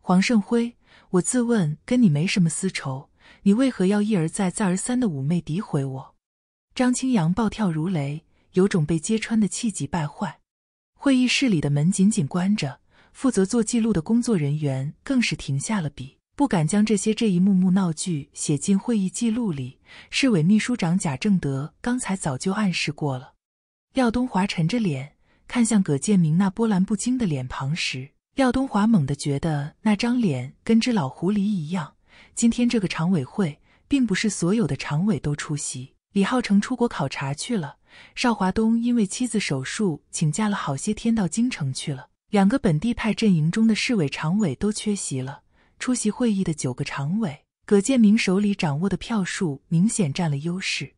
黄胜辉，我自问跟你没什么私仇，你为何要一而再、再而三的妩媚诋毁我？张清扬暴跳如雷，有种被揭穿的气急败坏。会议室里的门紧紧关着，负责做记录的工作人员更是停下了笔，不敢将这些这一幕幕闹剧写进会议记录里。市委秘书长贾正德刚才早就暗示过了。廖东华沉着脸看向葛建明那波澜不惊的脸庞时，廖东华猛地觉得那张脸跟只老狐狸一样。今天这个常委会，并不是所有的常委都出席。李浩成出国考察去了，邵华东因为妻子手术请假了好些天，到京城去了。两个本地派阵营中的市委常委都缺席了。出席会议的九个常委，葛建明手里掌握的票数明显占了优势。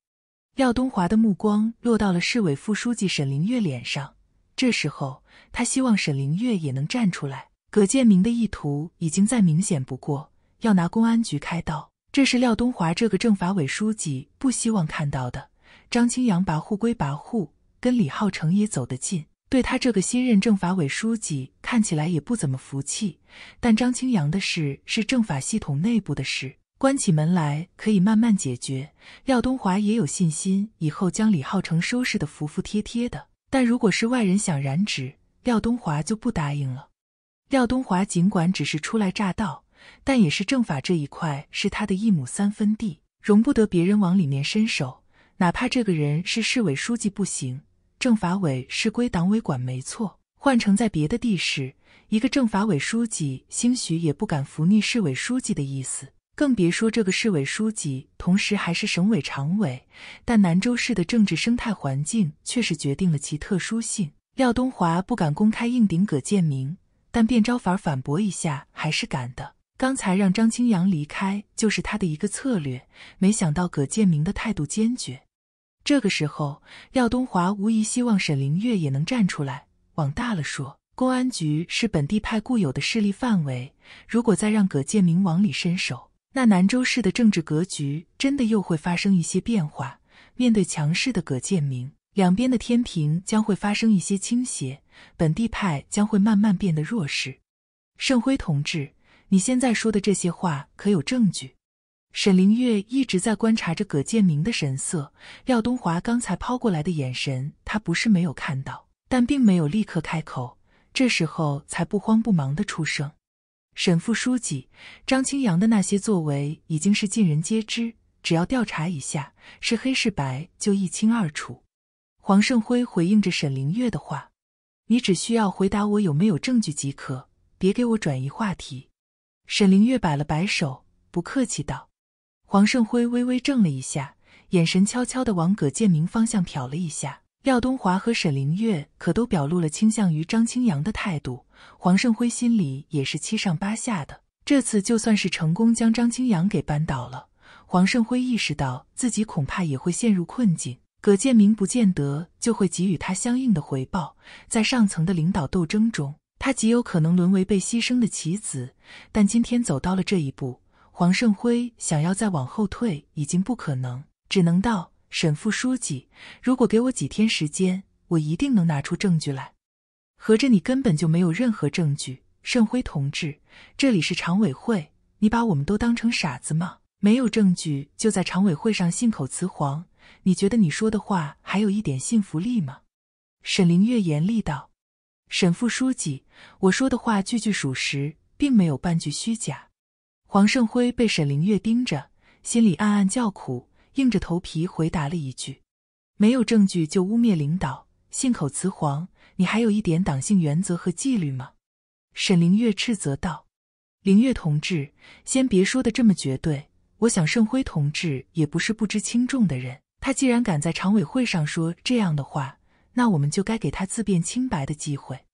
廖东华的目光落到了市委副书记沈凌月脸上，这时候他希望沈凌月也能站出来。葛建明的意图已经再明显不过，要拿公安局开刀。这是廖东华这个政法委书记不希望看到的。张清扬跋扈归跋扈，跟李浩成也走得近，对他这个新任政法委书记看起来也不怎么服气。但张清扬的事是政法系统内部的事，关起门来可以慢慢解决。廖东华也有信心，以后将李浩成收拾的服服帖帖的。但如果是外人想染指，廖东华就不答应了。廖东华尽管只是初来乍到。但也是政法这一块是他的一亩三分地，容不得别人往里面伸手。哪怕这个人是市委书记，不行。政法委是归党委管，没错。换成在别的地市，一个政法委书记兴许也不敢拂逆市委书记的意思，更别说这个市委书记同时还是省委常委。但兰州市的政治生态环境却是决定了其特殊性。廖东华不敢公开硬顶葛建明，但变招法反驳一下还是敢的。刚才让张清扬离开，就是他的一个策略。没想到葛建明的态度坚决。这个时候，廖东华无疑希望沈凌月也能站出来。往大了说，公安局是本地派固有的势力范围。如果再让葛建明往里伸手，那南州市的政治格局真的又会发生一些变化。面对强势的葛建明，两边的天平将会发生一些倾斜，本地派将会慢慢变得弱势。盛辉同志。你现在说的这些话可有证据？沈凌月一直在观察着葛建明的神色，廖东华刚才抛过来的眼神，他不是没有看到，但并没有立刻开口。这时候才不慌不忙的出声：“沈副书记，张清扬的那些作为已经是尽人皆知，只要调查一下，是黑是白就一清二楚。”黄胜辉回应着沈凌月的话：“你只需要回答我有没有证据即可，别给我转移话题。”沈凌月摆了摆手，不客气道。黄胜辉微微怔了一下，眼神悄悄地往葛建明方向瞟了一下。廖东华和沈凌月可都表露了倾向于张清扬的态度，黄胜辉心里也是七上八下的。这次就算是成功将张清扬给扳倒了，黄胜辉意识到自己恐怕也会陷入困境。葛建明不见得就会给予他相应的回报，在上层的领导斗争中。他极有可能沦为被牺牲的棋子，但今天走到了这一步，黄胜辉想要再往后退已经不可能，只能到沈副书记，如果给我几天时间，我一定能拿出证据来。合着你根本就没有任何证据，胜辉同志，这里是常委会，你把我们都当成傻子吗？没有证据就在常委会上信口雌黄，你觉得你说的话还有一点信服力吗？”沈凌月严厉道。沈副书记，我说的话句句属实，并没有半句虚假。黄胜辉被沈凌月盯着，心里暗暗叫苦，硬着头皮回答了一句：“没有证据就污蔑领导，信口雌黄，你还有一点党性原则和纪律吗？”沈凌月斥责道：“凌月同志，先别说的这么绝对。我想盛辉同志也不是不知轻重的人，他既然敢在常委会上说这样的话。”那我们就该给他自辩清白的机会。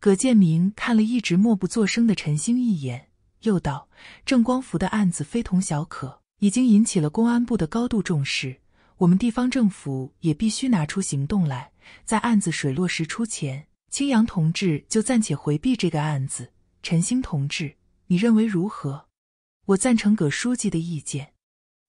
葛建明看了一直默不作声的陈星一眼，又道：“郑光福的案子非同小可，已经引起了公安部的高度重视，我们地方政府也必须拿出行动来。在案子水落石出前，青阳同志就暂且回避这个案子。陈星同志，你认为如何？”“我赞成葛书记的意见。”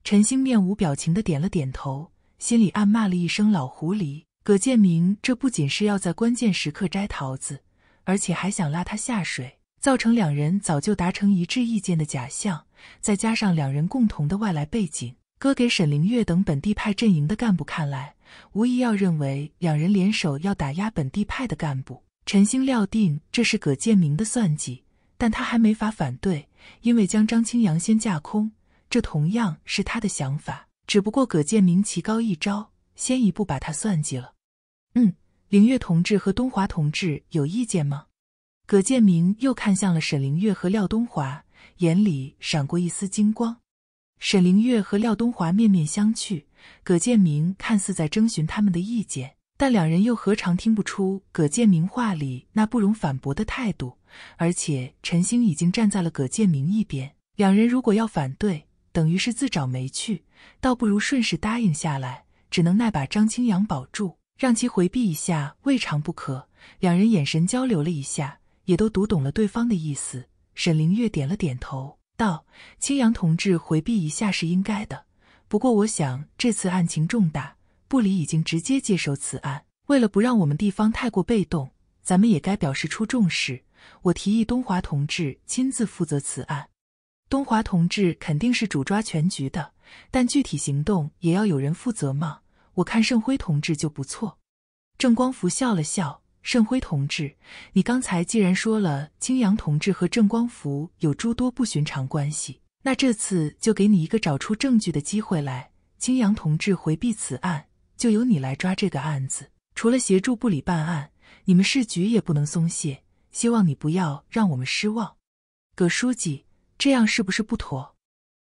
陈星面无表情的点了点头，心里暗骂了一声老狐狸。葛建明，这不仅是要在关键时刻摘桃子，而且还想拉他下水，造成两人早就达成一致意见的假象。再加上两人共同的外来背景，搁给沈凌月等本地派阵营的干部看来，无疑要认为两人联手要打压本地派的干部。陈星料定这是葛建明的算计，但他还没法反对，因为将张清扬先架空，这同样是他的想法。只不过葛建明棋高一招。先一步把他算计了。嗯，凌月同志和东华同志有意见吗？葛建明又看向了沈凌月和廖东华，眼里闪过一丝金光。沈凌月和廖东华面面相觑，葛建明看似在征询他们的意见，但两人又何尝听不出葛建明话里那不容反驳的态度？而且陈星已经站在了葛建明一边，两人如果要反对，等于是自找没趣，倒不如顺势答应下来。只能耐把张清扬保住，让其回避一下，未尝不可。两人眼神交流了一下，也都读懂了对方的意思。沈凌月点了点头，道：“清扬同志回避一下是应该的，不过我想这次案情重大，部里已经直接接手此案。为了不让我们地方太过被动，咱们也该表示出重视。我提议东华同志亲自负责此案。”东华同志肯定是主抓全局的，但具体行动也要有人负责嘛。我看盛辉同志就不错。郑光福笑了笑：“盛辉同志，你刚才既然说了青扬同志和郑光福有诸多不寻常关系，那这次就给你一个找出证据的机会来。青扬同志回避此案，就由你来抓这个案子。除了协助部里办案，你们市局也不能松懈。希望你不要让我们失望，葛书记。”这样是不是不妥？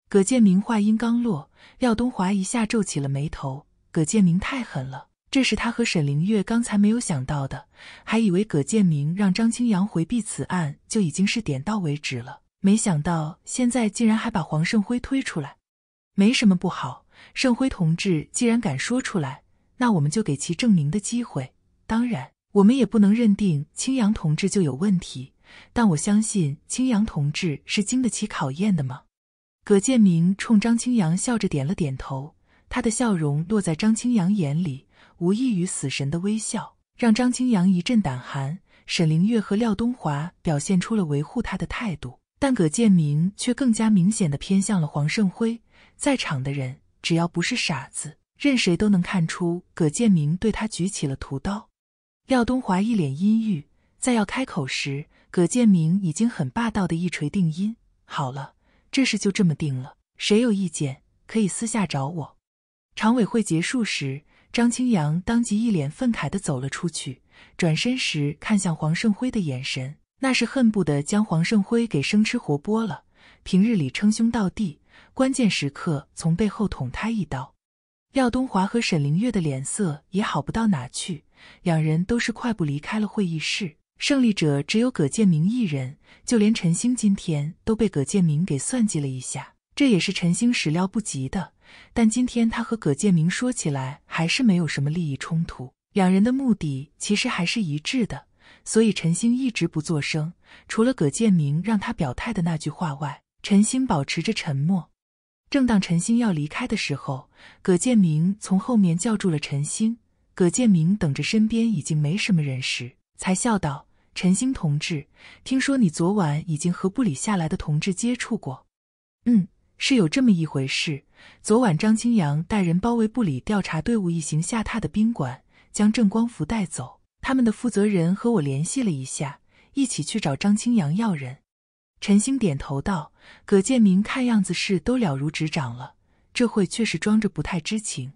葛建明话音刚落，廖东华一下皱起了眉头。葛建明太狠了，这是他和沈凌月刚才没有想到的，还以为葛建明让张清扬回避此案就已经是点到为止了，没想到现在竟然还把黄胜辉推出来。没什么不好，胜辉同志既然敢说出来，那我们就给其证明的机会。当然，我们也不能认定清扬同志就有问题。但我相信青阳同志是经得起考验的吗？葛建明冲张青扬笑着点了点头，他的笑容落在张青扬眼里，无异于死神的微笑，让张青扬一阵胆寒。沈凌月和廖东华表现出了维护他的态度，但葛建明却更加明显的偏向了黄胜辉。在场的人只要不是傻子，任谁都能看出葛建明对他举起了屠刀。廖东华一脸阴郁，在要开口时。葛建明已经很霸道的一锤定音，好了，这事就这么定了。谁有意见可以私下找我。常委会结束时，张清扬当即一脸愤慨地走了出去，转身时看向黄胜辉的眼神，那是恨不得将黄胜辉给生吃活剥了。平日里称兄道弟，关键时刻从背后捅他一刀。廖东华和沈凌月的脸色也好不到哪去，两人都是快步离开了会议室。胜利者只有葛建明一人，就连陈星今天都被葛建明给算计了一下，这也是陈星始料不及的。但今天他和葛建明说起来还是没有什么利益冲突，两人的目的其实还是一致的，所以陈星一直不作声，除了葛建明让他表态的那句话外，陈星保持着沉默。正当陈星要离开的时候，葛建明从后面叫住了陈星。葛建明等着身边已经没什么人时，才笑道。陈星同志，听说你昨晚已经和部里下来的同志接触过？嗯，是有这么一回事。昨晚张清扬带人包围部里调查队伍一行下榻的宾馆，将郑光福带走。他们的负责人和我联系了一下，一起去找张清扬要人。陈星点头道：“葛建明看样子是都了如指掌了，这会却是装着不太知情。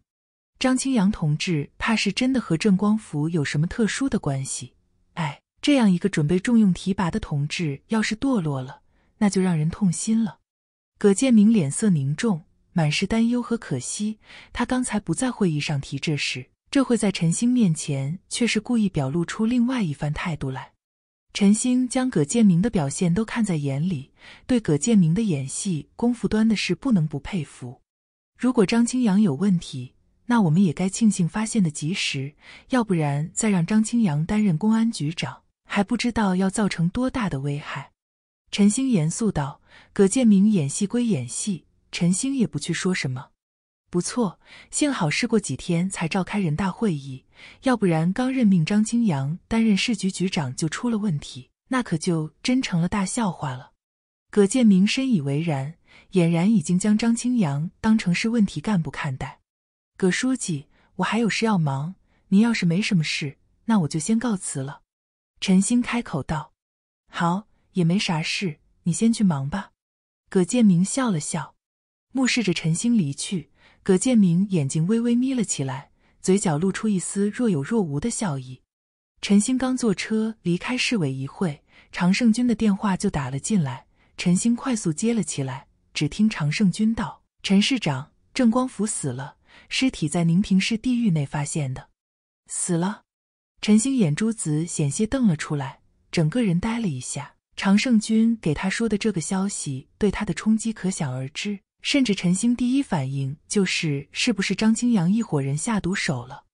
张清扬同志怕是真的和郑光福有什么特殊的关系。”这样一个准备重用提拔的同志，要是堕落了，那就让人痛心了。葛建明脸色凝重，满是担忧和可惜。他刚才不在会议上提这事，这会在陈星面前却是故意表露出另外一番态度来。陈星将葛建明的表现都看在眼里，对葛建明的演戏功夫端的事不能不佩服。如果张清扬有问题，那我们也该庆幸发现的及时，要不然再让张清扬担任公安局长。还不知道要造成多大的危害，陈星严肃道：“葛建明演戏归演戏，陈星也不去说什么。不错，幸好试过几天才召开人大会议，要不然刚任命张清扬担任市局局长就出了问题，那可就真成了大笑话了。”葛建明深以为然，俨然已经将张清扬当成是问题干部看待。葛书记，我还有事要忙，您要是没什么事，那我就先告辞了。陈星开口道：“好，也没啥事，你先去忙吧。”葛建明笑了笑，目视着陈星离去。葛建明眼睛微微眯了起来，嘴角露出一丝若有若无的笑意。陈星刚坐车离开市委一会，常胜军的电话就打了进来。陈星快速接了起来，只听常胜军道：“陈市长，郑光福死了，尸体在宁平市地狱内发现的，死了。”陈星眼珠子险些瞪了出来，整个人呆了一下。常胜军给他说的这个消息，对他的冲击可想而知。甚至陈星第一反应就是，是不是张清扬一伙人下毒手了？